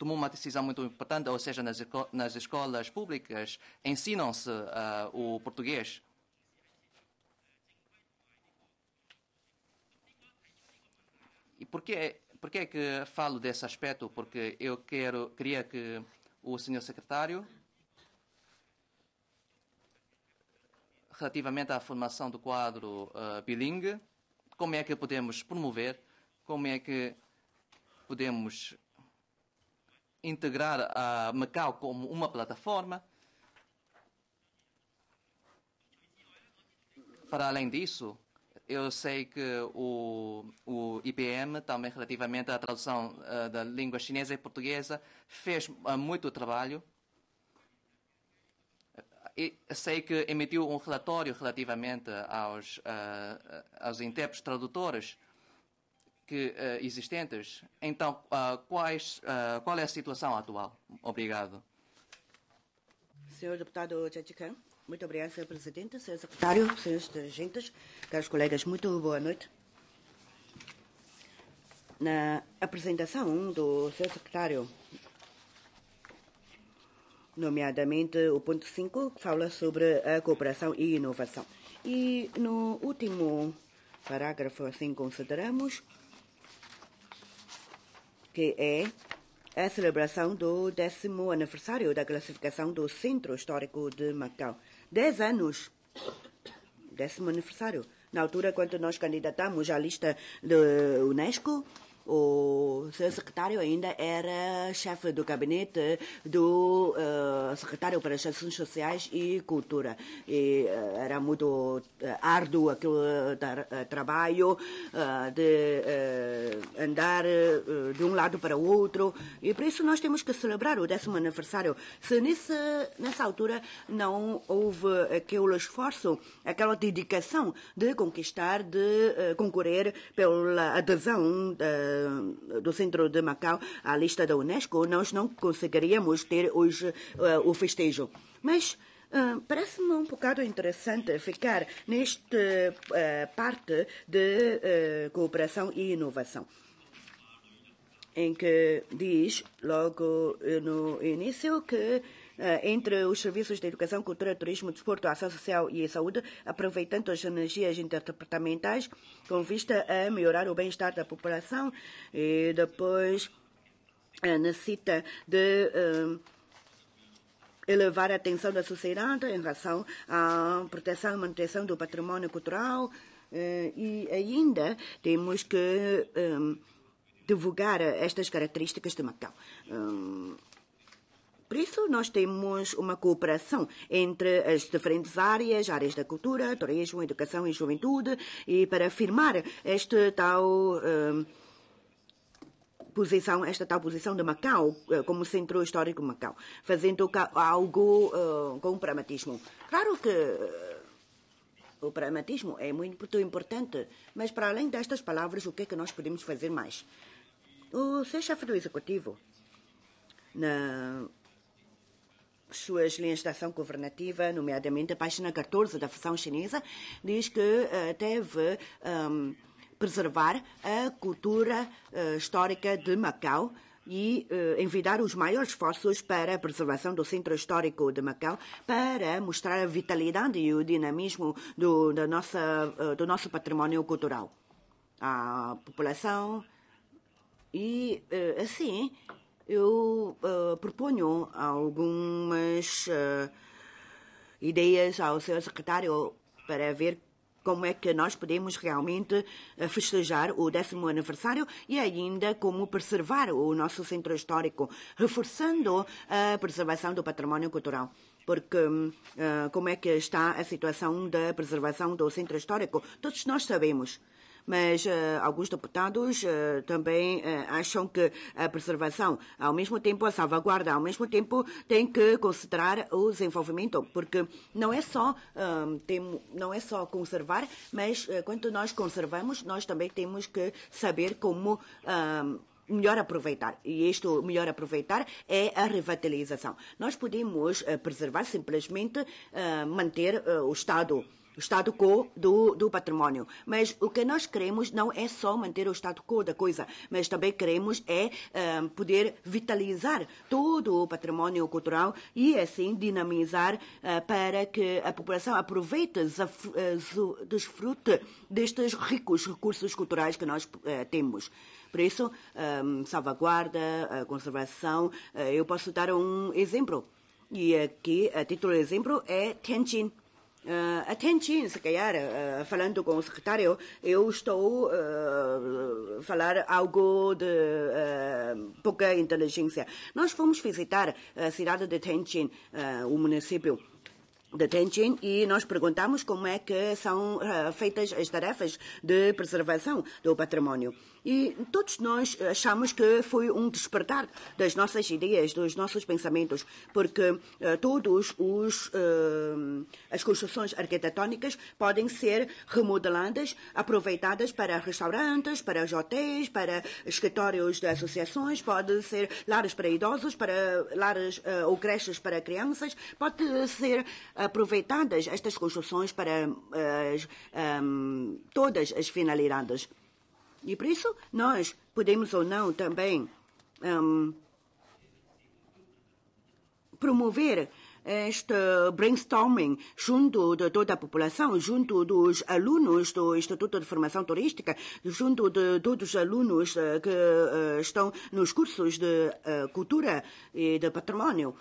tomou uma decisão muito importante, ou seja, nas, nas escolas públicas ensinam-se uh, o português. E porquê, porquê é que falo desse aspecto? Porque eu quero, queria que o senhor secretário, relativamente à formação do quadro uh, bilingue, como é que podemos promover, como é que podemos integrar a Macau como uma plataforma. Para além disso, eu sei que o, o IPM, também relativamente à tradução uh, da língua chinesa e portuguesa, fez uh, muito trabalho. E sei que emitiu um relatório relativamente aos, uh, aos intérpretes tradutores que uh, existentes. Então, uh, quais, uh, qual é a situação atual? Obrigado. Senhor deputado Tchatchikan, muito obrigado, senhor presidente, senhor secretário, senhores dirigentes, caros colegas, muito boa noite. Na apresentação do senhor secretário, nomeadamente o ponto 5, que fala sobre a cooperação e inovação. E no último parágrafo, assim consideramos que é a celebração do décimo aniversário da classificação do Centro Histórico de Macau. Dez anos. Décimo aniversário. Na altura, quando nós candidatamos à lista da Unesco, o seu secretário ainda era chefe do gabinete do uh, secretário para as Ações Sociais e Cultura. E uh, era muito uh, árduo aquele uh, trabalho de andar de um lado para o outro. E por isso nós temos que celebrar o décimo aniversário. Se nesse, nessa altura não houve aquele esforço, aquela dedicação de conquistar, de concorrer pela adesão eh, do centro de Macau à lista da Unesco, nós não conseguiríamos ter hoje uh, o festejo. Mas Uh, Parece-me um bocado interessante ficar nesta uh, parte de uh, cooperação e inovação, em que diz logo no início que eh, entre os serviços de educação, cultura, turismo, desporto, ação social e saúde, aproveitando as energias interdepartamentais com vista a melhorar o bem-estar da população e depois eh, necessita de eh, elevar a atenção da sociedade em relação à proteção e manutenção do património cultural e ainda temos que divulgar estas características de Macau. Por isso, nós temos uma cooperação entre as diferentes áreas, áreas da cultura, turismo, educação e juventude, e para afirmar este tal. Hum, posição, esta tal posição de Macau, eh, como centro histórico de Macau, fazendo algo uh, com o pragmatismo. Claro que uh, o pragmatismo é muito importante, mas para além destas palavras, o que é que nós podemos fazer mais? O seu chefe do executivo, na suas linhas de ação governativa, nomeadamente a página 14 da versão chinesa, diz que uh, deve um, ehm, preservar a cultura uh, histórica de Macau e uh, envidar os maiores esforços para a preservação do centro histórico de Macau para mostrar a vitalidade e o dinamismo do, da nossa, uh, do nosso património cultural à população e, assim, eu uh, proponho algumas uh, ideias ao seu secretário para ver como é que nós podemos realmente eh, festejar o décimo aniversário e ainda como preservar o nosso centro histórico, reforçando a preservação do património cultural. Porque como é que está a situação da preservação do centro histórico? Todos nós sabemos mas eh, alguns deputados eh, também eh, acham que a preservação, ao mesmo tempo a salvaguarda, ao mesmo tempo tem que considerar o desenvolvimento, porque não é só, hum, não é só conservar, mas quando nós conservamos, nós também temos que saber como hum, melhor aproveitar. E isto melhor aproveitar é a revitalização. Nós podemos preservar simplesmente manter o estado Estado quo do, do património. Mas o que nós queremos não é só manter o estado quo da coisa, mas também queremos é um, eh, poder vitalizar todo o património cultural e, assim, dinamizar uh, para que a população aproveite, eh, desfrute destes ricos recursos culturais que nós uh, temos. Por isso, um, salvaguarda, conservação. Uh, eu posso dar um exemplo. E aqui, a título de exemplo, é Tianjin. Uh, atentinho, se calhar, uh, falando com o secretário, eu estou uh, falar algo de uh, pouca inteligência. Nós fomos visitar a cidade de Tianjin, o município de Tianjin e nós perguntamos como é que são feitas as tarefas de preservação do património. E todos nós achamos que foi um despertar das nossas ideias, dos nossos pensamentos, porque uh, eh, todas eh, as construções arquitetónicas podem ser remodeladas, aproveitadas para restaurantes, para hotéis, para escritórios de associações, podem ser lares para idosos, para lares eh, ou creches para crianças, pode ser aproveitadas estas construções para todas as finalidades. E por isso, nós podemos ou não também um, promover este brainstorming junto de toda a população, junto dos alunos do Instituto de Formação Turística, junto de todos os alunos eh, que eh, estão nos cursos de eh, cultura e de património,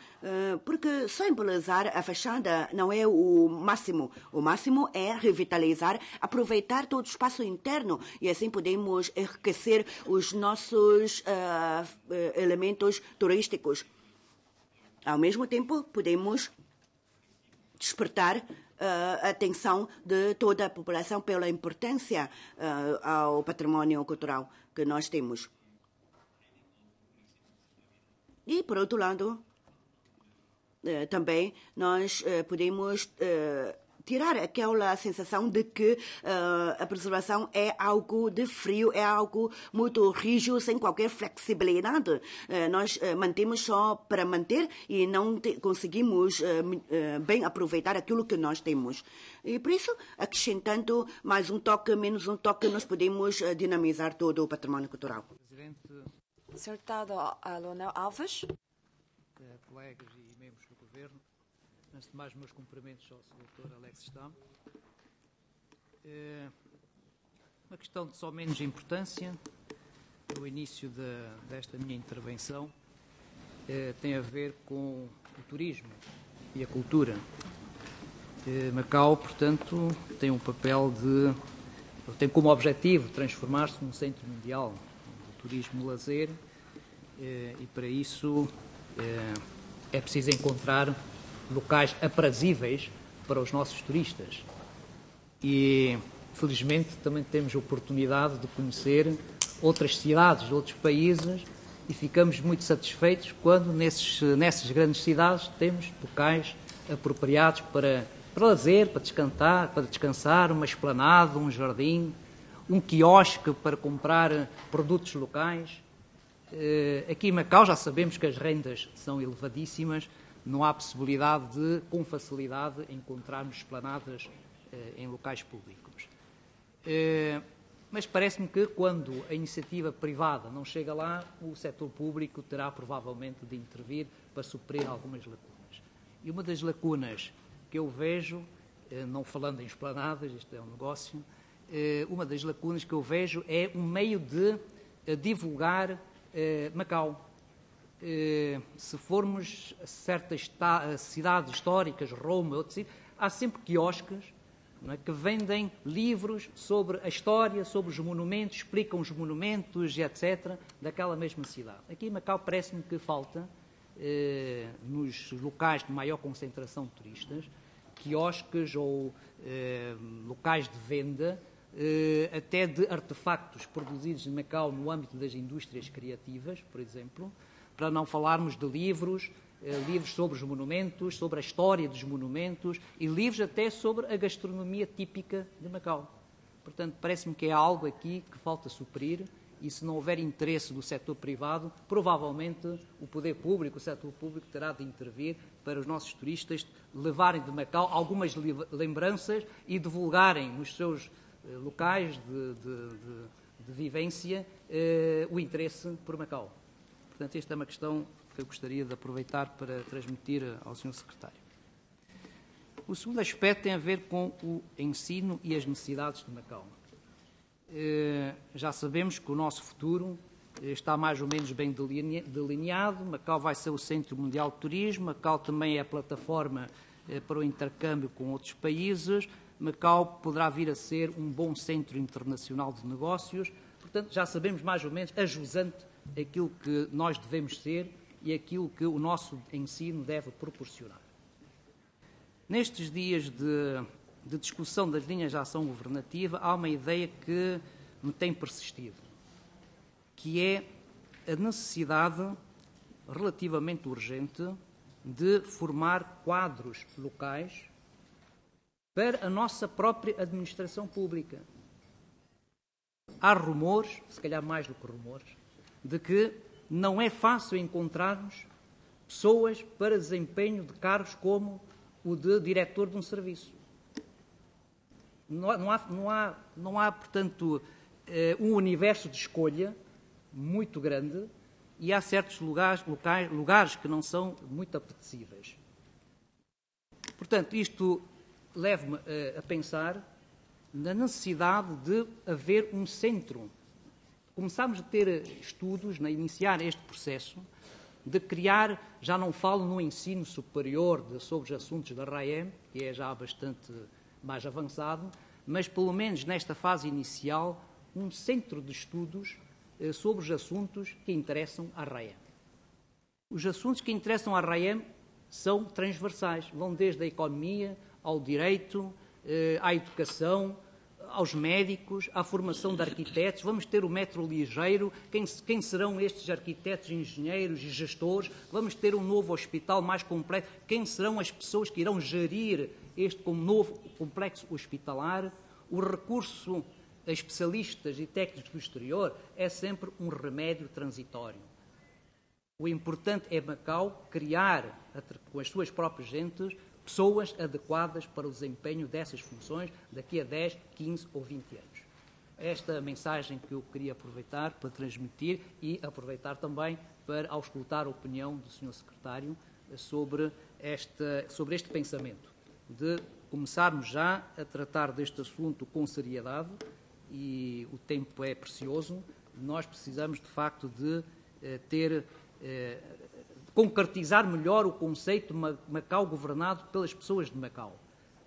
porque só embelezar a fachada não é o máximo. O máximo é revitalizar, aproveitar todo o espaço interno e assim podemos enriquecer os nossos elementos turísticos ao mesmo tempo, podemos despertar eh, a atenção de toda a população pela importância eh, ao património cultural que nós temos. E, por outro lado, eh, também nós podemos tirar aquela sensação de que uh, a preservação é algo de frio, é algo muito rígido, sem qualquer flexibilidade. Uh, nós uh, mantemos só para manter e não te, conseguimos bem aproveitar aquilo que nós temos. E por isso, acrescentando mais um toque, menos um toque, nós podemos dinamizar todo o património cultural. Presidente. Sr. Deputado Alves. Colegas e membros do Governo, Antes de mais, meus cumprimentos ao Sr. Alex Stamm. É uma questão de só menos importância, no início de, desta minha intervenção, é, tem a ver com o turismo e a cultura. É, Macau, portanto, tem um papel de. tem como objetivo transformar-se num centro mundial do turismo lazer é, e para isso é, é preciso encontrar locais aprazíveis para os nossos turistas. E, felizmente, também temos oportunidade de conhecer outras cidades, outros países, e ficamos muito satisfeitos quando nesses, nessas grandes cidades temos locais apropriados para, para lazer, para descansar, para descansar, uma esplanada, um jardim, um quiosque para comprar eh, produtos locais. Eh, aqui em Macau já sabemos que as rendas são elevadíssimas, não há possibilidade de, com facilidade, encontrarmos esplanadas eh, em locais públicos. Eh, mas parece-me que quando a iniciativa privada não chega lá, o setor público terá provavelmente de intervir para suprir algumas lacunas. E uma das lacunas que eu vejo, eh, não falando em esplanadas, isto é um negócio, eh, uma das lacunas que eu vejo é um meio de eh, divulgar eh, Macau eh, se formos a certas cidades históricas, Roma, outros sítios, há sempre quiosques é? que vendem livros sobre a história, sobre os monumentos, explicam os monumentos, etc., daquela mesma cidade. Aqui em Macau parece-me que falta, eh, nos locais de maior concentração de turistas, quiosques ou eh, locais de venda, eh, até de artefactos produzidos em Macau no âmbito das indústrias criativas, por exemplo, para não falarmos de livros, eh, livros sobre os monumentos, sobre a história dos monumentos e livros até sobre a gastronomia típica de Macau. Portanto, parece-me que é algo aqui que falta suprir e se não houver interesse do setor privado, provavelmente o poder público, o setor público terá de intervir para os nossos turistas levarem de Macau algumas lembranças e divulgarem nos seus eh, locais de, de, de, de vivência eh, o interesse por Macau. Portanto, esta é uma questão que eu gostaria de aproveitar para transmitir ao Sr. Secretário. O segundo aspecto tem a ver com o ensino e as necessidades de Macau. Eh, já sabemos que o nosso futuro está mais ou menos bem delineado. Macau vai ser o Centro Mundial de Turismo, Macau também é a plataforma eh, para o intercâmbio com outros países, Macau poderá vir a ser um bom centro internacional de negócios. Portanto, já sabemos mais ou menos, jusante aquilo que nós devemos ser e aquilo que o nosso ensino deve proporcionar. Nestes dias de, de discussão das linhas de ação governativa, há uma ideia que me tem persistido, que é a necessidade relativamente urgente de formar quadros locais para a nossa própria administração pública. Há rumores, se calhar mais do que rumores, de que não é fácil encontrarmos pessoas para desempenho de cargos como o de diretor de um serviço. Não, há, não, há, não há, portanto, eh, um universo de escolha muito grande e há certos lugares, locais, lugares que não são muito apetecíveis. Portanto, isto leva-me eh, a pensar na necessidade de haver um centro começámos a ter estudos, a né, iniciar este processo, de criar, já não falo no ensino superior de, sobre os assuntos da RAEM, que é já bastante mais avançado, mas pelo menos nesta fase inicial, um centro de estudos eh, sobre os assuntos que interessam à RAEM. Os assuntos que interessam à RAEM são transversais, vão desde a economia ao direito, eh, à educação, aos médicos, à formação de arquitetos, vamos ter o metro ligeiro, quem, quem serão estes arquitetos, engenheiros e gestores, vamos ter um novo hospital mais completo, quem serão as pessoas que irão gerir este novo complexo hospitalar, o recurso a especialistas e técnicos do exterior é sempre um remédio transitório. O importante é Macau criar, com as suas próprias gentes, pessoas adequadas para o desempenho dessas funções daqui a 10, 15 ou 20 anos. Esta mensagem que eu queria aproveitar para transmitir e aproveitar também para auscultar a opinião do Sr. Secretário sobre, sobre este pensamento, de começarmos já a tratar deste assunto com seriedade e o tempo é precioso. Nós precisamos, de facto, de eh, ter eh, concretizar melhor o conceito de Macau governado pelas pessoas de Macau.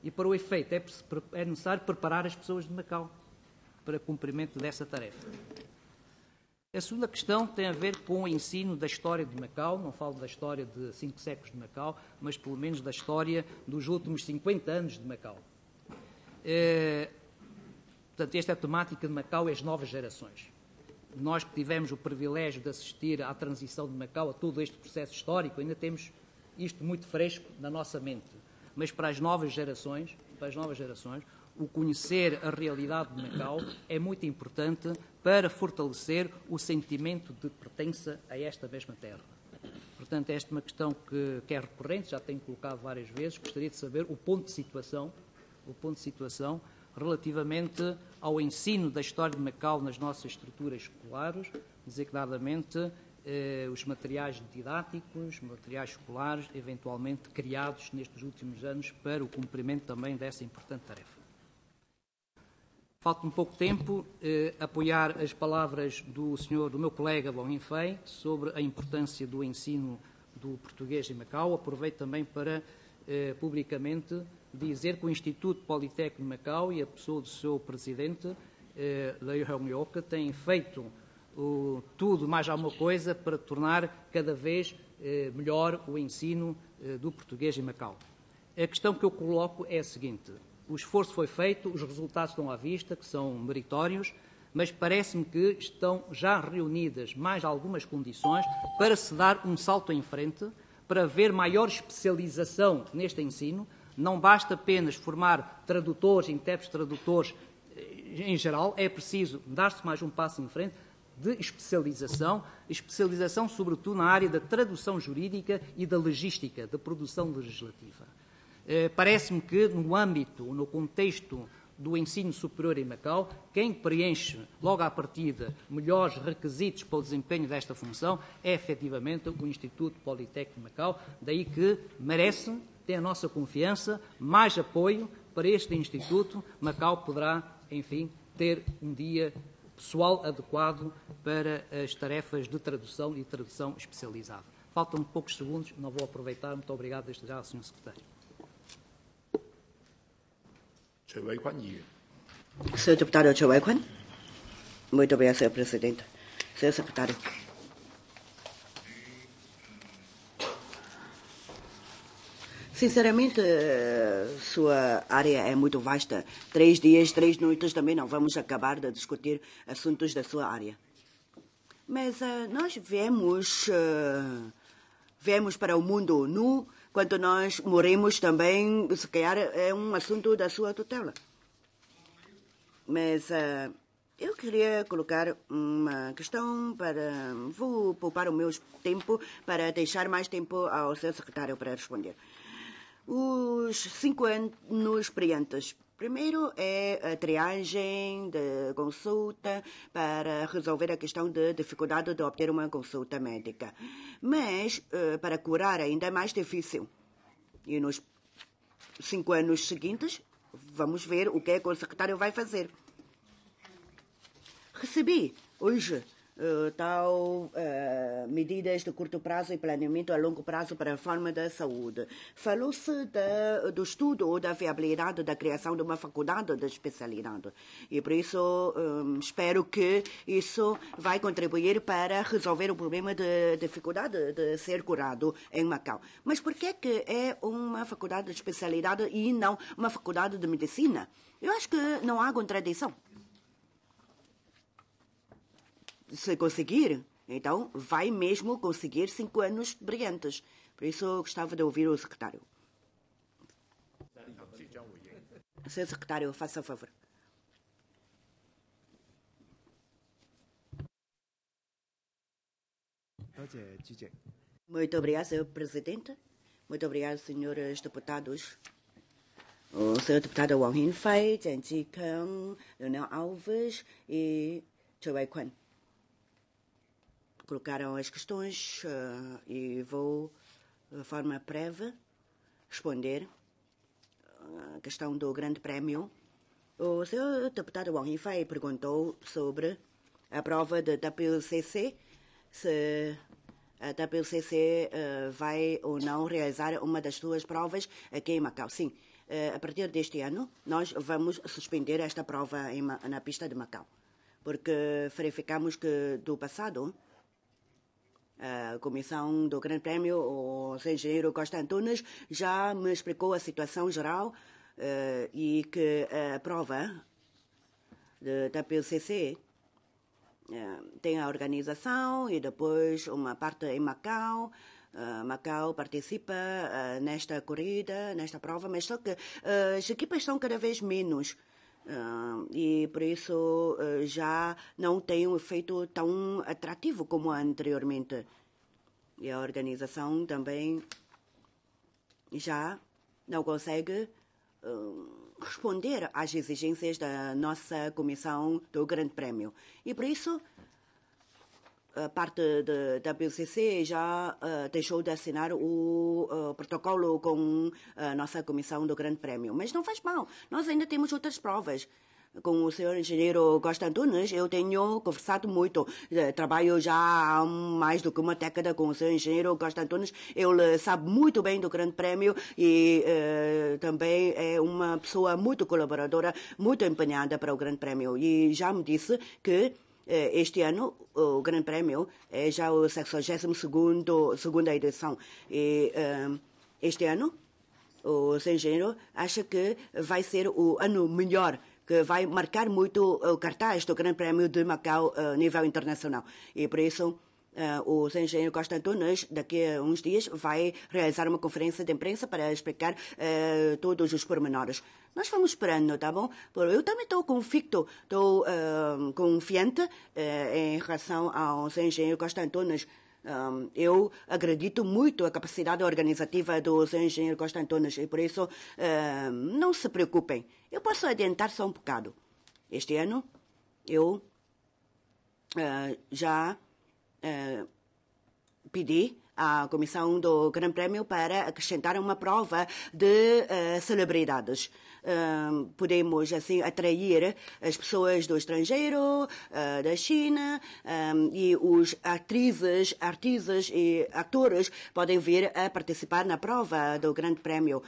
E para o efeito, é, é, necessário preparar as pessoas de Macau para cumprimento dessa tarefa. A segunda questão tem a ver com o ensino da história de Macau, não falo da história de cinco séculos de Macau, mas pelo menos da história dos últimos 50 anos de Macau. É, portanto, esta é a temática de Macau e as novas gerações nós que tivemos o privilégio de assistir à transição de Macau, a todo este processo histórico, ainda temos isto muito fresco na nossa mente. Mas para as novas gerações, para as novas gerações, o conhecer a realidade de Macau é muito importante para fortalecer o sentimento de pertença a esta mesma terra. Portanto, é esta é uma questão que, que é recorrente, já tenho colocado várias vezes. Gostaria de saber o ponto de situação, o ponto de situação relativamente ao ensino da história de Macau nas nossas estruturas escolares, desigualdamente eh, os materiais didáticos, materiais escolares, eventualmente criados nestes últimos anos para o cumprimento também dessa importante tarefa. Falta-me pouco tempo eh, apoiar as palavras do senhor, do meu colega Long Infei, sobre a importância do ensino do português em Macau. Aproveito também para eh, publicamente dizer que o Instituto Politécnico de Macau e a pessoa do seu presidente, eh, Lei Hong têm feito o, tudo mais alguma coisa para tornar cada vez eh, melhor o ensino eh, do português em Macau. A questão que eu coloco é a seguinte: o esforço foi feito, os resultados estão à vista, que são meritórios, mas parece-me que estão já reunidas mais algumas condições para se dar um salto em frente, para haver maior especialização neste ensino, não basta apenas formar tradutores, intérpretes tradutores eh, em geral, é preciso dar-se mais um passo em frente de especialização, especialização sobretudo na área da tradução jurídica e da legística, da produção legislativa. Eh, parece-me que no âmbito, no contexto do ensino superior em Macau, quem preenche logo à partida melhores requisitos para o desempenho desta função é efetivamente o Instituto Politécnico de Macau, daí que merece tem a nossa confiança, mais apoio para este Instituto. Macau poderá, enfim, ter um dia pessoal adequado para as tarefas de tradução e tradução especializada. Faltam poucos segundos, não vou aproveitar. Muito obrigado desde já Sr. Secretário. Sr. Deputado Choi Wai-Kwan. Muito obrigado, Sr. Presidente. Sr. Secretário. Sinceramente, eh, sua área é muito vasta. Três dias, três noites também não vamos acabar de discutir assuntos da sua área. Mas uh, nós viemos, uh, para o mundo nu. Quando nós morremos também, se calhar é um assunto da sua tutela. Mas uh, eu queria colocar uma questão para. Vou poupar o meu tempo para deixar mais tempo ao seu secretário para responder os cinco anos brilhantes. Primeiro é a triagem de consulta para resolver a questão da dificuldade de obter uma consulta médica. Mas, eh, para curar, ainda é mais difícil. E nos cinco anos seguintes, vamos ver o que é que o secretário vai fazer. Recebi hoje tal uh, eh, eh, medidas de curto prazo e planeamento a longo prazo para a reforma da saúde. Falou-se do estudo ou da viabilidade da criação de uma faculdade de especialidade. E por isso um, espero que isso vai contribuir para resolver o problema de dificuldade de ser curado em Macau. Mas por que é que é uma faculdade de especialidade e não uma faculdade de medicina? Eu acho que não há contradição se conseguir, então vai mesmo conseguir cinco anos brilhantes. Por isso eu gostava de ouvir o secretário. Senhor secretário, faça o favor. Muito obrigado, Sr. Presidente. Muito obrigado, senhores deputados. O Sr. deputado Wang Hinfei, Jian Jikang, Leonel Alves e Choi Wei colocaram as questões uh, e vou, de forma breve, responder a questão do Grande Prémio. O seu deputado Wang Yifei perguntou sobre a prova da WCC, se a WCC uh, eh, vai ou não realizar uma das suas provas aqui em Macau. Sim, uh, a partir deste ano, nós vamos suspender esta prova em, na pista de Macau, porque verificamos que do passado a comissão do Grande Prémio, o engenheiro Costa Antunes, já me explicou a situação geral uh, e que a prova de, da PCC uh, eh, tem a organização e depois uma parte em Macau. Uh, Macau participa nesta corrida, nesta prova, mas só que as equipas são cada vez menos. Uh, e por isso uh, já não tem um efeito tão atrativo como anteriormente. E a organização também já não consegue uh, responder às exigências da nossa comissão do Grande Prémio. E por isso parte da WCC já uh, deixou de assinar o uh, protocolo com eh, a nossa comissão do Grande Prémio. Mas não faz mal, nós ainda temos outras provas. Com o senhor engenheiro Costa Antunes, eu tenho conversado muito. Trabalho já há mais do que uma década com o senhor engenheiro Costa Antunes. Ele sabe muito bem do Grande Prémio e uh, também é uma pessoa muito colaboradora, muito empenhada para o Grande Prémio. E já me disse que é, este ano, o Grande Prémio é já o 62 segunda edição. E é, este ano, o engenheiro acha que vai ser o ano melhor que vai marcar muito o cartaz do Grande Prémio de Macau é, a nível internacional. E por isso, ah, o engenheiro Costa Antunes, daqui a uns dias, vai realizar uma conferência de imprensa para explicar uh, todos os pormenores. Nós vamos esperando, tá bom? Eu também estou convicto, estou uh, ah, confiante uh, em relação ao engenheiro Costa Antunes. Um, eu acredito muito a capacidade organizativa do engenheiro Costa Antunes e por isso não se preocupem. Eu posso adiantar só um bocado. Este ano eu já eh, pedi à Comissão do Grande Prémio para acrescentar uma prova de uh, celebridades. Uh, podemos, assim, atrair as pessoas do estrangeiro, uh, da China, um, e os atrizes, artistas e atores podem vir a participar na prova do Grande Prémio.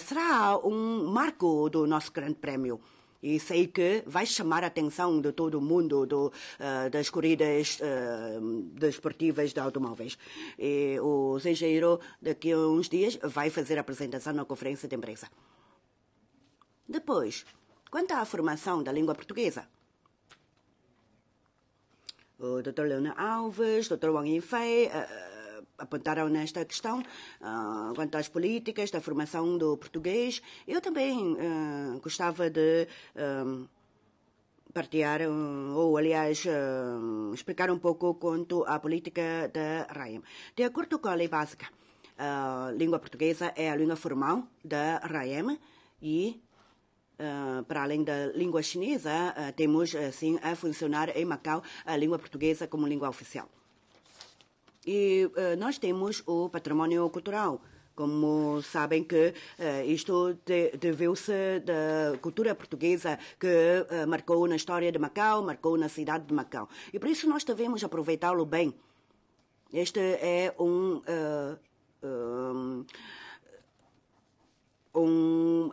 será um marco do nosso Grande Prémio. E sei que vai chamar a atenção de todo o mundo do, uh, das corridas uh, desportivas de automóveis. E o engenheiro daqui a uns dias, vai fazer a apresentação na conferência de imprensa. Depois, quanto à formação da língua portuguesa, o Dr. Leona Alves, Dr. Wang Yifei, uh, apontaram nesta questão, uh, quanto às políticas, da formação do português. Eu também uh, gostava de ah, partilhar, ou aliás, explicar um pouco quanto à política da RAIM. De acordo com a lei básica, a língua portuguesa é a língua formal da RAIM e Uh, para além da língua chinesa, uh, temos, assim, a funcionar em Macau a língua portuguesa como língua oficial. E uh, nós temos o património cultural. Como sabem que uh, isto deveu-se da cultura portuguesa que uh, marcou na história de Macau, marcou na cidade de Macau. E por isso nós devemos aproveitá-lo bem. Este é um, um um,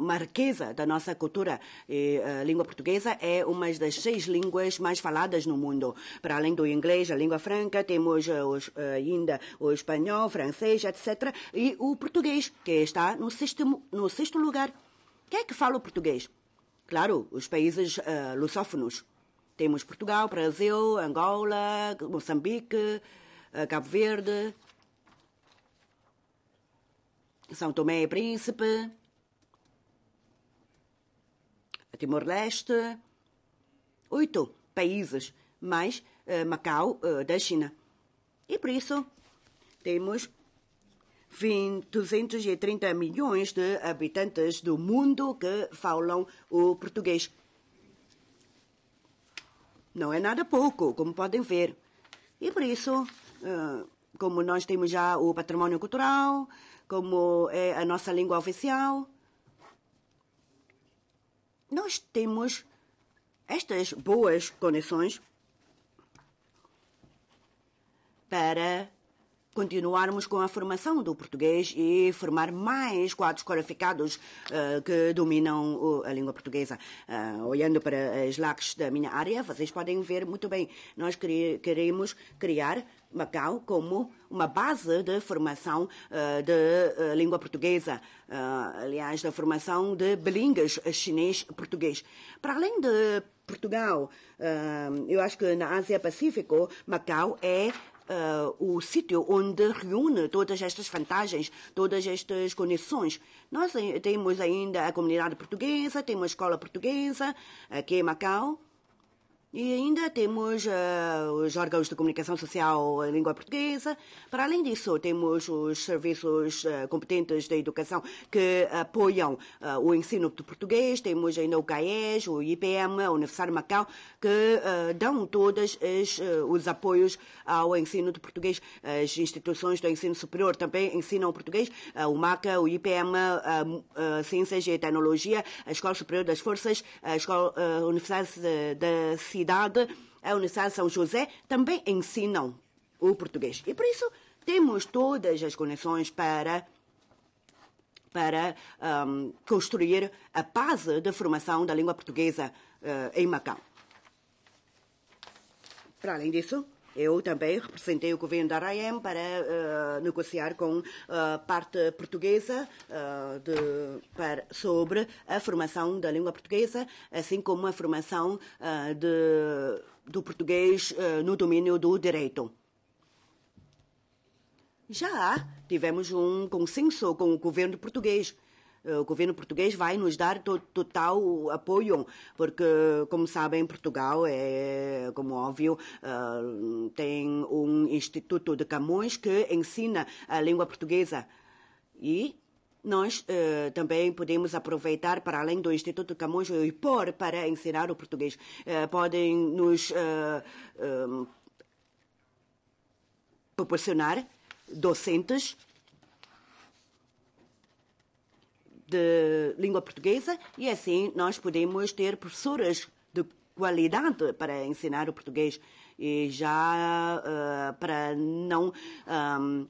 uma ah, riqueza da nossa cultura. E a ah, língua portuguesa é uma das seis línguas mais faladas no mundo. Para além do inglês, a língua franca, temos ah, os, ainda o espanhol, francês, etc. E o português, que está no, sexto, no sexto lugar. Quem é que fala o português? Claro, os países uh, lusófonos. Temos Portugal, Brasil, Angola, Moçambique, uh, Cabo Verde, são Tomé e é Príncipe, Timor-Leste, oito países, mais uh, Macau uh, da China. E por isso temos 20, 230 milhões de habitantes do mundo que falam o português. Não é nada pouco, como podem ver. E por isso, eh, como nós temos já o património cultural, como é a nossa língua oficial. Nós temos estas boas condições para continuarmos com a formação do português e formar mais quadros qualificados uh, que dominam a língua portuguesa. Uh, olhando para as LACs da minha área, vocês podem ver muito bem. Nós queremos criar Macau como uma base de formação uh, de língua portuguesa, aliás, da formação de bilingues chinês-português. Para além de Portugal, eu acho que na Ásia Pacífico, Macau é uh, o sítio onde reúne todas estas vantagens, todas estas conexões. Nós temos ainda a comunidade portuguesa, temos a escola portuguesa, aqui eh, em é Macau, e ainda temos uh, os órgãos de comunicação social em língua portuguesa. Para além disso, temos os serviços uh, competentes da educação que apoiam uh, o ensino de português. Temos ainda o CAES, o IPM, o Universidade Macau, que dão todos os apoios ao ensino de português. As instituições do ensino superior também ensinam português. o MACA, o IPM, Ciências e Tecnologia, a Escola Superior das Forças, a, Escola, a Universidade da Ciência Universidade, a Unisal São José, também ensinam o português. E por isso temos todas as conexões para para um, construir a base de formação da língua portuguesa uh, em Macau. Para além disso, eu também representei o governo da RAEM para uh, negociar com a uh, eh, parte portuguesa uh, de, para, sobre a formação da língua portuguesa, assim como a formação de, do português no domínio do direito. Já tivemos um consenso com o governo português eh, o governo português vai nos dar to total apoio, porque, como sabem, Portugal é, como óbvio, uh, tem um instituto de Camões que ensina a língua portuguesa. E nós uh, também podemos aproveitar, para além do Instituto Camões, o IPOR para ensinar o português. Uh, podem nos proporcionar docentes de língua portuguesa e assim nós podemos ter professoras de qualidade para ensinar o português e já uh, para não um, ehm,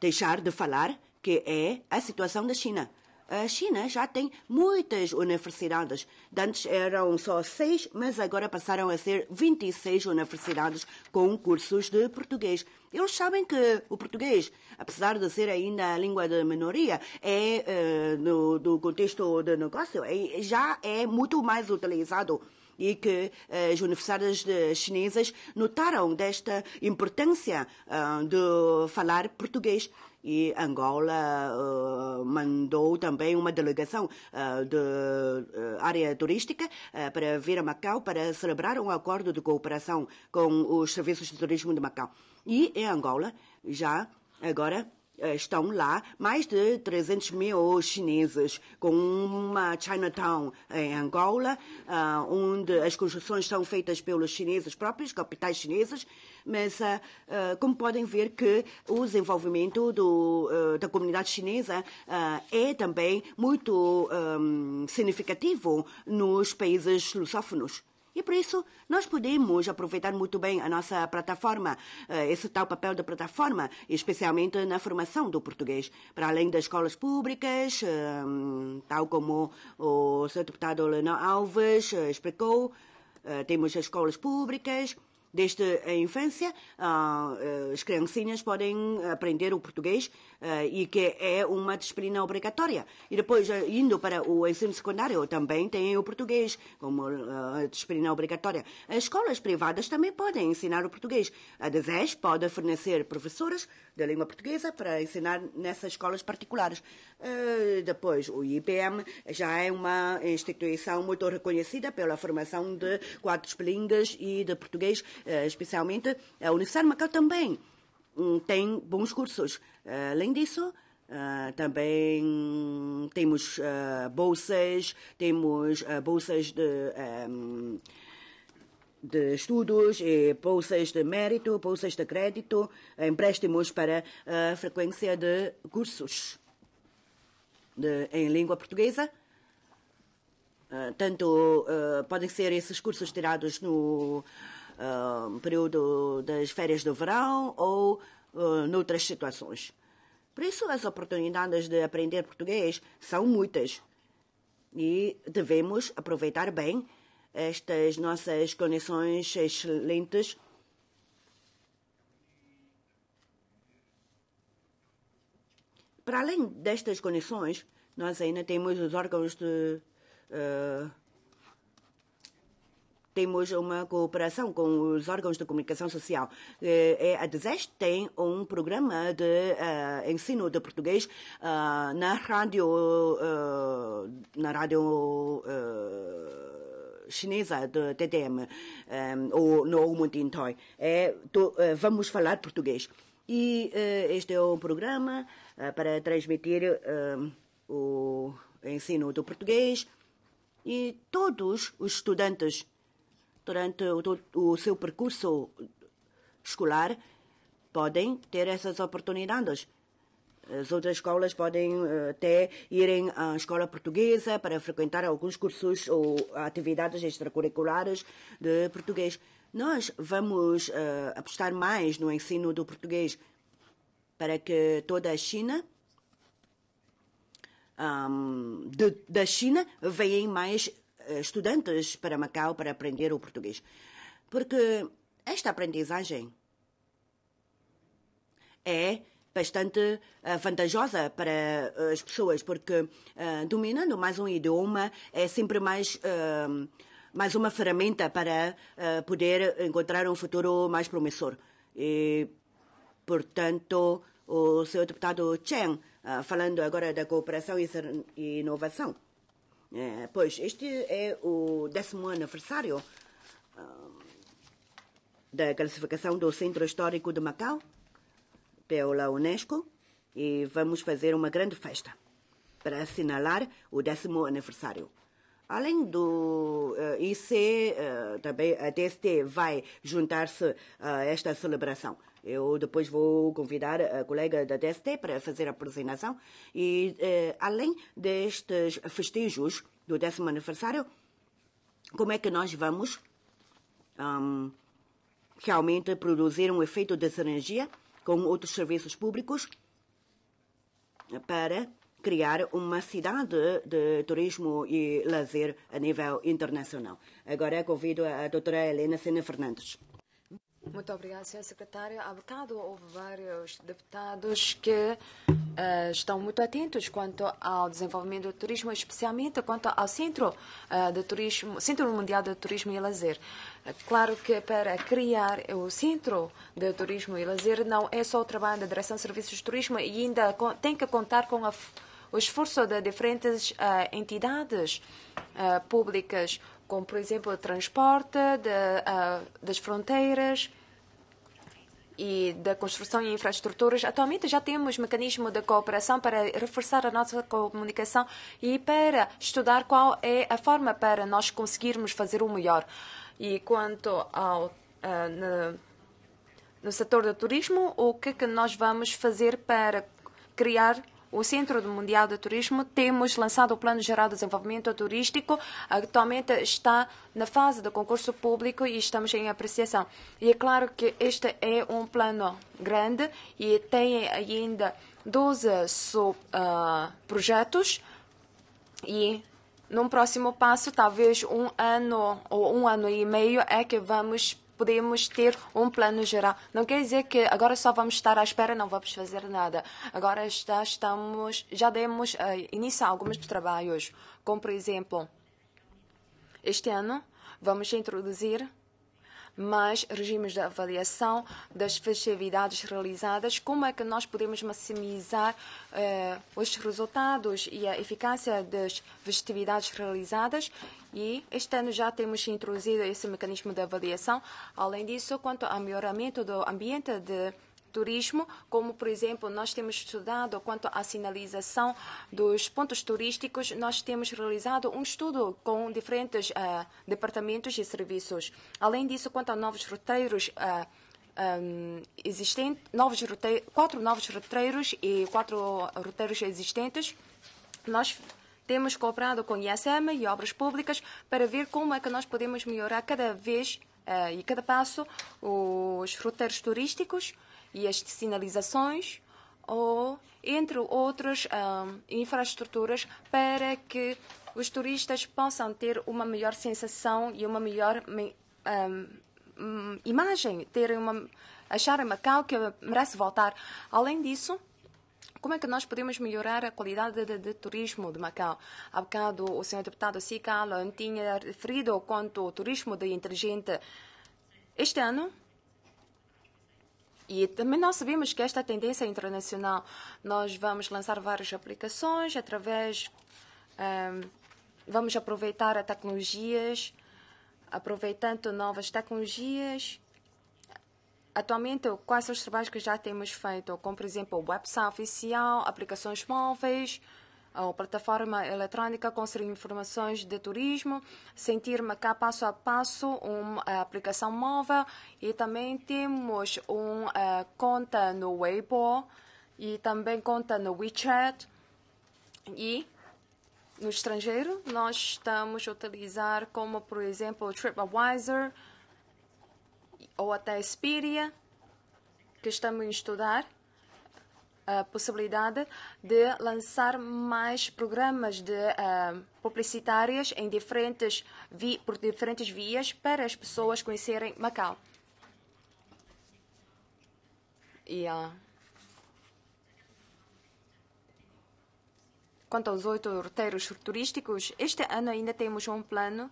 deixar de falar que é a situação da China. A China já tem muitas universidades. antes eram só seis, mas agora passaram a ser 26 universidades com cursos de português. Eles sabem que o português, apesar de ser ainda a língua de minoria, é, eh, no, do contexto de negócio, é, já é muito mais utilizado e que eh, as universidades chinesas notaram desta importância ah, de falar português e Angola uh, mandou também uma delegação uh, de uh, área turística para vir a Macau para celebrar um acordo de cooperação com os serviços de turismo de Macau. E em Angola, já agora, eh, estão lá mais de 300 mil chineses, com uma Chinatown em Angola, eh, onde as construções são feitas pelos chineses próprios, capitais chineses, mas eh, como podem ver que o desenvolvimento do, da comunidade chinesa é também muito significativo nos países lusófonos. E por isso, nós podemos aproveitar muito bem a nossa plataforma, eh, esse tal papel da plataforma, especialmente na formação do português. Para além das escolas públicas, eh, tal como o seu deputado Leonel Alves eh, explicou, temos as escolas públicas. Desde a infância, ah, as criancinhas podem aprender o português eh, e que é uma disciplina obrigatória. E depois, eh, indo para o ensino secundário, também tem o português como eh, disciplina obrigatória. As escolas privadas também podem ensinar o português. A DESES pode fornecer professores da língua portuguesa para ensinar nessas escolas particulares. depois, o IPM já é uma instituição muito reconhecida pela formação de quatro disciplinas e de português, especialmente a Universidade de Macau também. Hum, tem bons cursos. Eh, além disso, eh, também temos eh, bolsas, temos bolsas de, de estudos, bolsas de mérito, bolsas de crédito, empréstimos para a frequência de cursos de, em língua portuguesa. tanto podem ser esses cursos tirados no uh, período das férias do verão ou uh, noutras situações. Por isso, as oportunidades de aprender português são muitas e devemos aproveitar bem estas nossas condições excelentes. Para além destas condições, nós ainda temos os órgãos de uh, temos uma cooperação com os órgãos de comunicação social. Eh, eh, a desest tem um programa de uh, ensino de português uh, na rádio, uh, na rádio chinesa do TTM, um, ou no Muntintoi. É, vamos falar português. E este é um programa para transmitir o ensino do português. E todos os estudantes durante o, o seu percurso escolar, podem ter essas oportunidades. As outras escolas podem eh, até irem à escola portuguesa para frequentar alguns cursos ou atividades extracurriculares de português. Nós vamos uh, apostar mais no ensino do português para que toda a China, um, de, da China, venham mais eh, estudantes para Macau para aprender o português. Porque esta aprendizagem é bastante eh, vantajosa para eh, as pessoas, porque uh, dominando mais um idioma é sempre mais, uh, mais uma ferramenta para uh, poder encontrar um futuro mais promissor. E, portanto, o seu deputado Chen, falando agora da cooperação e inovação. É, pois, este é o décimo aniversário ah, da classificação do Centro Histórico de Macau pela Unesco e vamos fazer uma grande festa para assinalar o décimo aniversário. Além do uh, ah, IC, uh, ah, também a TST vai juntar-se a esta celebração. Eu depois vou convidar a colega da DST para fazer a apresentação. E eh, além destes festejos do décimo aniversário, como é que nós vamos um, realmente produzir um efeito de sinergia com outros serviços públicos para criar uma cidade de turismo e lazer a nível internacional. Agora convido a doutora Helena Sena Fernandes. Muito obrigada, Sra. Secretária. Há bocado houve vários deputados que uh, estão muito atentos quanto ao desenvolvimento do turismo, especialmente quanto ao Centro, uh, de turismo, Centro Mundial de Turismo e Lazer. Eh, claro que para criar o Centro de Turismo e Lazer não é só o trabalho da Direção de Serviços de Turismo e ainda tem que contar com a, o esforço de diferentes entidades públicas como, por exemplo, o transporte, de, das fronteiras e da construção de infraestruturas. Atualmente já temos mecanismo de cooperação para reforçar a nossa comunicação e para estudar qual é a forma para nós conseguirmos fazer o melhor. E quanto ao uh, ah, no, no setor do turismo, o que que nós vamos fazer para criar o Centro Mundial de Turismo, temos lançado o Plano Geral de Desenvolvimento Turístico. Atualmente está na fase do concurso público e estamos em apreciação. E é claro que este é um plano grande e tem ainda 12 sub, uh, projetos e num próximo passo, talvez um ano ou um ano e meio, é que vamos podemos ter um plano geral. Não quer dizer que agora só vamos estar à espera, não vamos fazer nada. Agora já estamos, já demos uh, início a alguns trabalhos, como por exemplo, este ano vamos introduzir mais regimes de avaliação das festividades realizadas, como é que nós podemos maximizar uh, os resultados e a eficácia das festividades realizadas e este ano já temos introduzido esse mecanismo de avaliação. Além disso, quanto ao melhoramento do ambiente de turismo, como por exemplo, nós temos estudado quanto à sinalização dos pontos turísticos, nós temos realizado um estudo com diferentes uh, departamentos e serviços. Além disso, quanto a novos roteiros. Uh, eh, um, ehm, existentes, novos roteiros, quatro novos roteiros e quatro roteiros existentes, nós temos cooperado com o ISM e obras públicas para ver como é que nós podemos melhorar cada vez uh, e cada passo os roteiros turísticos e as sinalizações ou entre outras um, infraestruturas para que os turistas possam ter uma melhor sensação e uma melhor um, hum, imagem, ter uma, acharem Macau que merece voltar. Além disso, como é que nós podemos melhorar a qualidade de, de turismo de Macau? Há bocado o senhor deputado Alan tinha referido quanto o turismo de inteligente. Este ano, e também nós sabemos que esta tendência é internacional, nós vamos lançar várias aplicações através, um, vamos aproveitar as tecnologias, aproveitando novas tecnologias Atualmente, quais são os trabalhos que já temos feito? Como, por exemplo, o website oficial, aplicações móveis, ou plataforma eletrónica com informações de turismo, sentir-me cá passo a passo, uma aplicação móvel e também temos uma conta no Weibo e também conta no WeChat e no estrangeiro nós estamos a utilizar como por exemplo o TripAdvisor, ou até espíria que estamos a estudar a possibilidade de lançar mais programas de uh, publicitárias em diferentes vi, por diferentes vias para as pessoas conhecerem Macau. E uh, quanto aos oito roteiros turísticos, este ano ainda temos um plano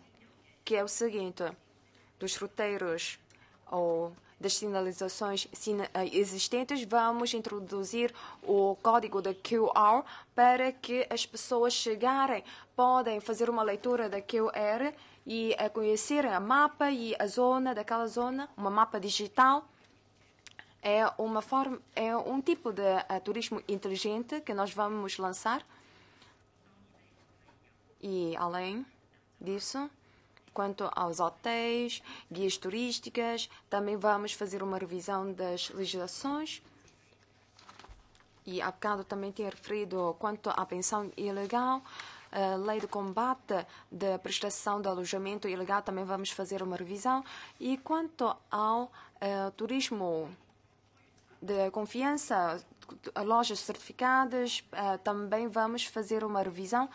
que é o seguinte: dos roteiros ou das sinalizações eh, existentes, vamos introduzir o código da QR para que as pessoas chegarem, podem fazer uma leitura da QR e eh, conhecerem a mapa e a zona daquela zona, uma mapa digital. É, uma forma, é um tipo de uh, turismo inteligente que nós vamos lançar. E além disso, Quanto aos hotéis, guias turísticas, também vamos fazer uma revisão das legislações. E há bocado também tinha referido quanto à pensão ilegal, a lei de combate da prestação de alojamento ilegal, também vamos fazer uma revisão. E quanto ao uh, turismo de confiança, lojas certificadas, uh, também vamos fazer uma revisão.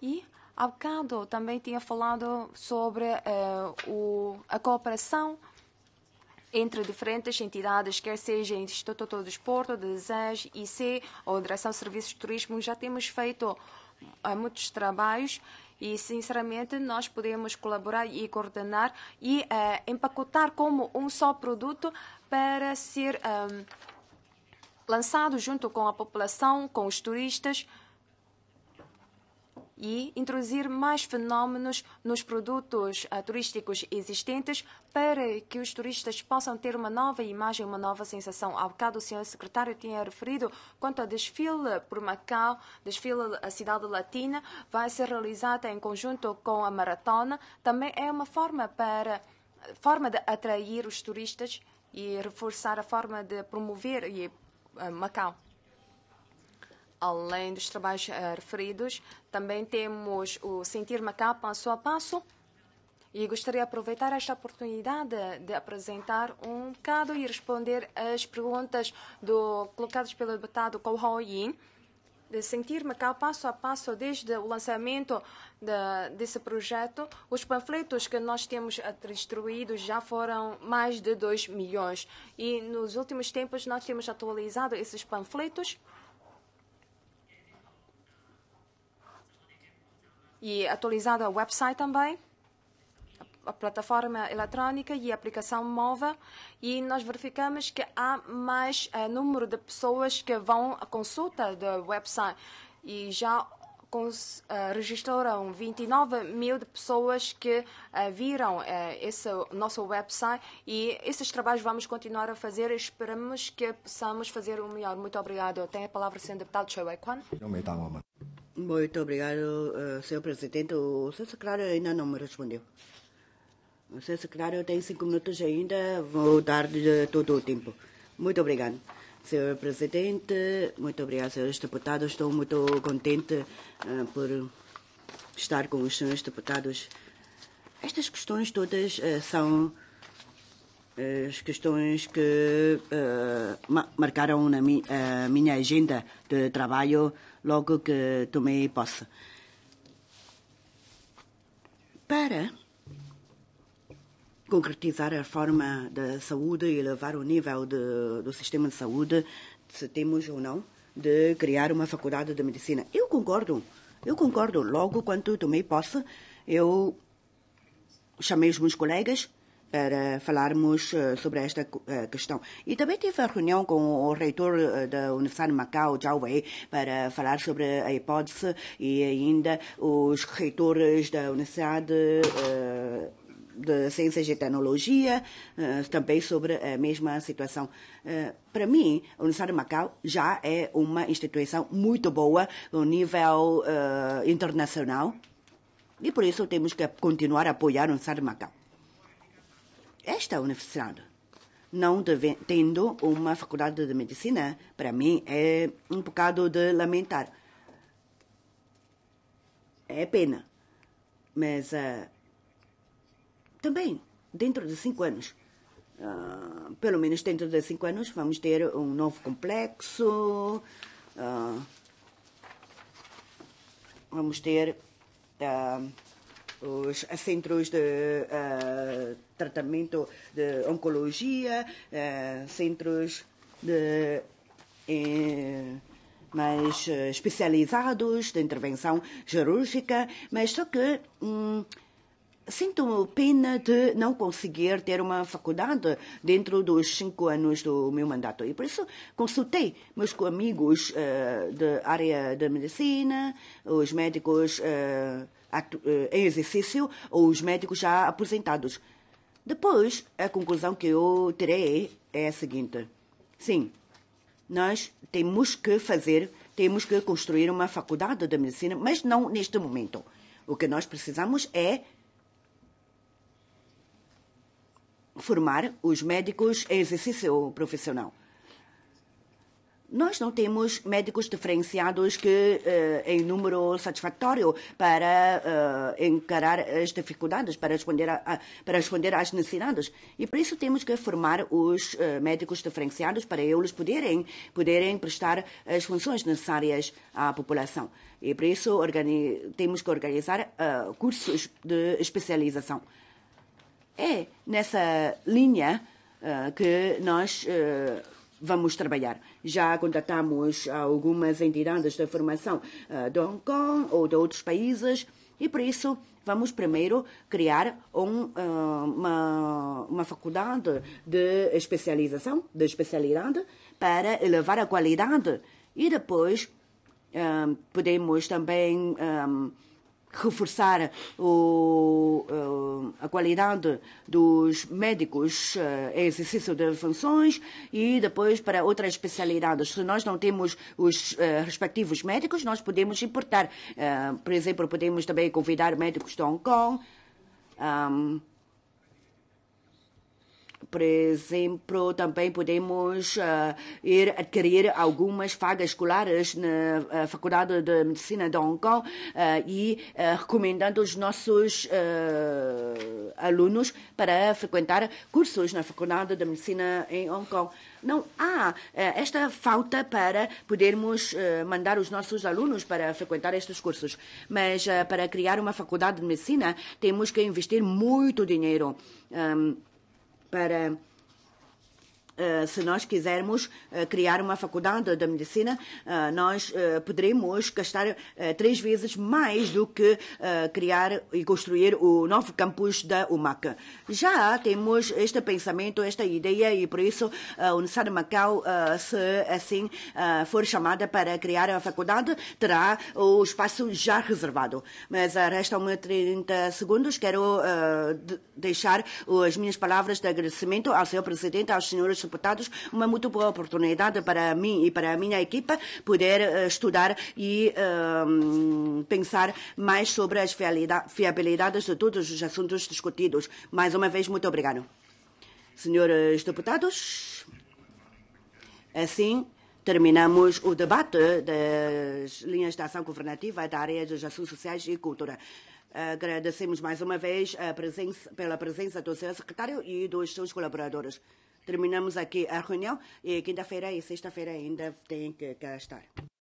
E Há bocado também tinha falado sobre uh, o, a cooperação entre diferentes entidades, quer seja Instituto do Desporto, DESES, IC ou Direção de Serviços de Turismo, já temos feito uh, muitos trabalhos e, sinceramente, nós podemos colaborar e coordenar e uh, empacotar como um só produto para ser um, lançado junto com a população, com os turistas, e introduzir mais fenómenos nos produtos ah, turísticos existentes para que os turistas possam ter uma nova imagem, uma nova sensação. Há bocado o senhor secretário tinha referido quanto ao desfile por Macau, desfile a cidade latina, vai ser realizada em conjunto com a maratona. Também é uma forma para forma de atrair os turistas e reforçar a forma de promover e, ah, Macau. Além dos trabalhos eh, referidos, também temos o Sentir Macá Passo a Passo. E gostaria de aproveitar esta oportunidade de apresentar um bocado e responder às perguntas do, colocadas pelo deputado Kouhao Yin de sentir-me cá passo a passo desde o lançamento de, desse projeto. Os panfletos que nós temos eh, distribuídos já foram mais de 2 milhões e nos últimos tempos nós temos atualizado esses panfletos e atualizado o website também, a plataforma eletrónica e a aplicação móvel e nós verificamos que há mais eh, número de pessoas que vão à consulta do website e já cons, uh, registraram 29 mil pessoas que uh, viram uh, esse nosso website e esses trabalhos vamos continuar a fazer e esperamos que possamos fazer o melhor. Muito obrigado. Tem a palavra, Sr. Deputado Choi Wei Kwan. Muito obrigado, eh, senhor presidente. O senhor secretário ainda não me respondeu. O senhor secretário tem cinco minutos ainda, vou dar-lhe todo o tempo. Muito obrigado. Senhor Presidente, muito obrigado, senhores deputados. Estou muito contente uh, por estar com os senhores deputados. Estas questões todas uh, são as questões que uh, marcaram na mi minha agenda de trabalho logo que tomei posse. Para concretizar a reforma da saúde e elevar o nível de, do sistema de saúde, se temos ou não, de criar uma faculdade de medicina. Eu concordo, eu concordo. Logo, quando tomei posse, eu chamei os meus colegas para falarmos eh, sobre esta eh, questão. E também tive a reunião com o reitor eh, da Universidade de Macau, Zhao Wei, para falar sobre a hipótese e ainda os reitores da Universidade de Ciências e Tecnologia, também sobre a mesma situação. Para mim, a Universidade de Macau já é uma instituição muito boa no nível internacional e por isso temos que continuar a apoiar a Universidade de Macau esta universidade, não deve, tendo uma faculdade de medicina, para mim é um bocado de lamentar. É pena. Mas uh, também, dentro de cinco anos, uh, pelo menos dentro de cinco anos, vamos ter um novo complexo. Uh, vamos ter ah, os centros de tratamento de oncologia, eh, centros de, eh, mais eh, especializados de intervenção cirúrgica, mas só que hum, sinto pena de não conseguir ter uma faculdade dentro dos cinco anos do meu mandato. E por isso consultei meus amigos uh, da área da medicina, os médicos uh, em exercício ou os médicos já aposentados. Depois, a conclusão que eu terei é, é a seguinte: sim, nós temos que fazer, temos que construir uma faculdade de medicina, mas não neste momento. O que nós precisamos é formar os médicos em exercício profissional. Nós não temos médicos diferenciados que, eh, em número satisfatório para eh, encarar as dificuldades, para responder a, para responder às necessidades. E por isso temos que formar os eh, médicos diferenciados para eles poderem, poderem prestar as funções necessárias à população. E por isso temos que organizar cursos de especialização. É nessa linha que nós vamos trabalhar. Já contatamos algumas entidades da formação eh, de Hong Kong ou de outros países e, por isso, vamos primeiro criar um, eh, uma, uma faculdade de especialização, de especialidade, para elevar a qualidade e depois eh, podemos também reforçar o, eh, a qualidade dos médicos eh, em exercício de funções e depois para outras especialidades. Se nós não temos os eh, respectivos médicos, nós podemos importar. Por exemplo, podemos também convidar médicos de Hong Kong. Por exemplo, também podemos uh, ir adquirir algumas vagas escolares na uh, Faculdade de Medicina de Hong Kong uh, e recomendando os nossos alunos para frequentar cursos na Faculdade de Medicina em Hong Kong. Não há esta falta para podermos mandar os nossos alunos para frequentar estes cursos. Mas para criar uma faculdade de medicina temos que investir muito dinheiro. Um, para eh, se nós quisermos eh, criar uma faculdade de medicina, eh, nós poderemos gastar três vezes mais do que criar e construir o novo campus da UMAC. Já temos este pensamento, esta ideia, e por isso a Universidade de Macau, se assim for chamada para criar a faculdade, terá o espaço já reservado. Mas restam-me 30 segundos, quero deixar as minhas palavras de agradecimento ao Sr. Presidente, aos senhores deputados, uma muito boa oportunidade para mim e para a minha equipa poder eh, estudar e ehm, pensar mais sobre as fiabilidades de todos os assuntos discutidos. Mais uma vez, muito obrigado. Senhores deputados, assim terminamos o debate das linhas de ação governativa da área dos assuntos sociais e cultura. Agradecemos mais uma vez presença, pela presença do seu secretário e dos seus colaboradores terminamos aqui a reunião e quinta-feira e sexta-feira ainda tem que estar.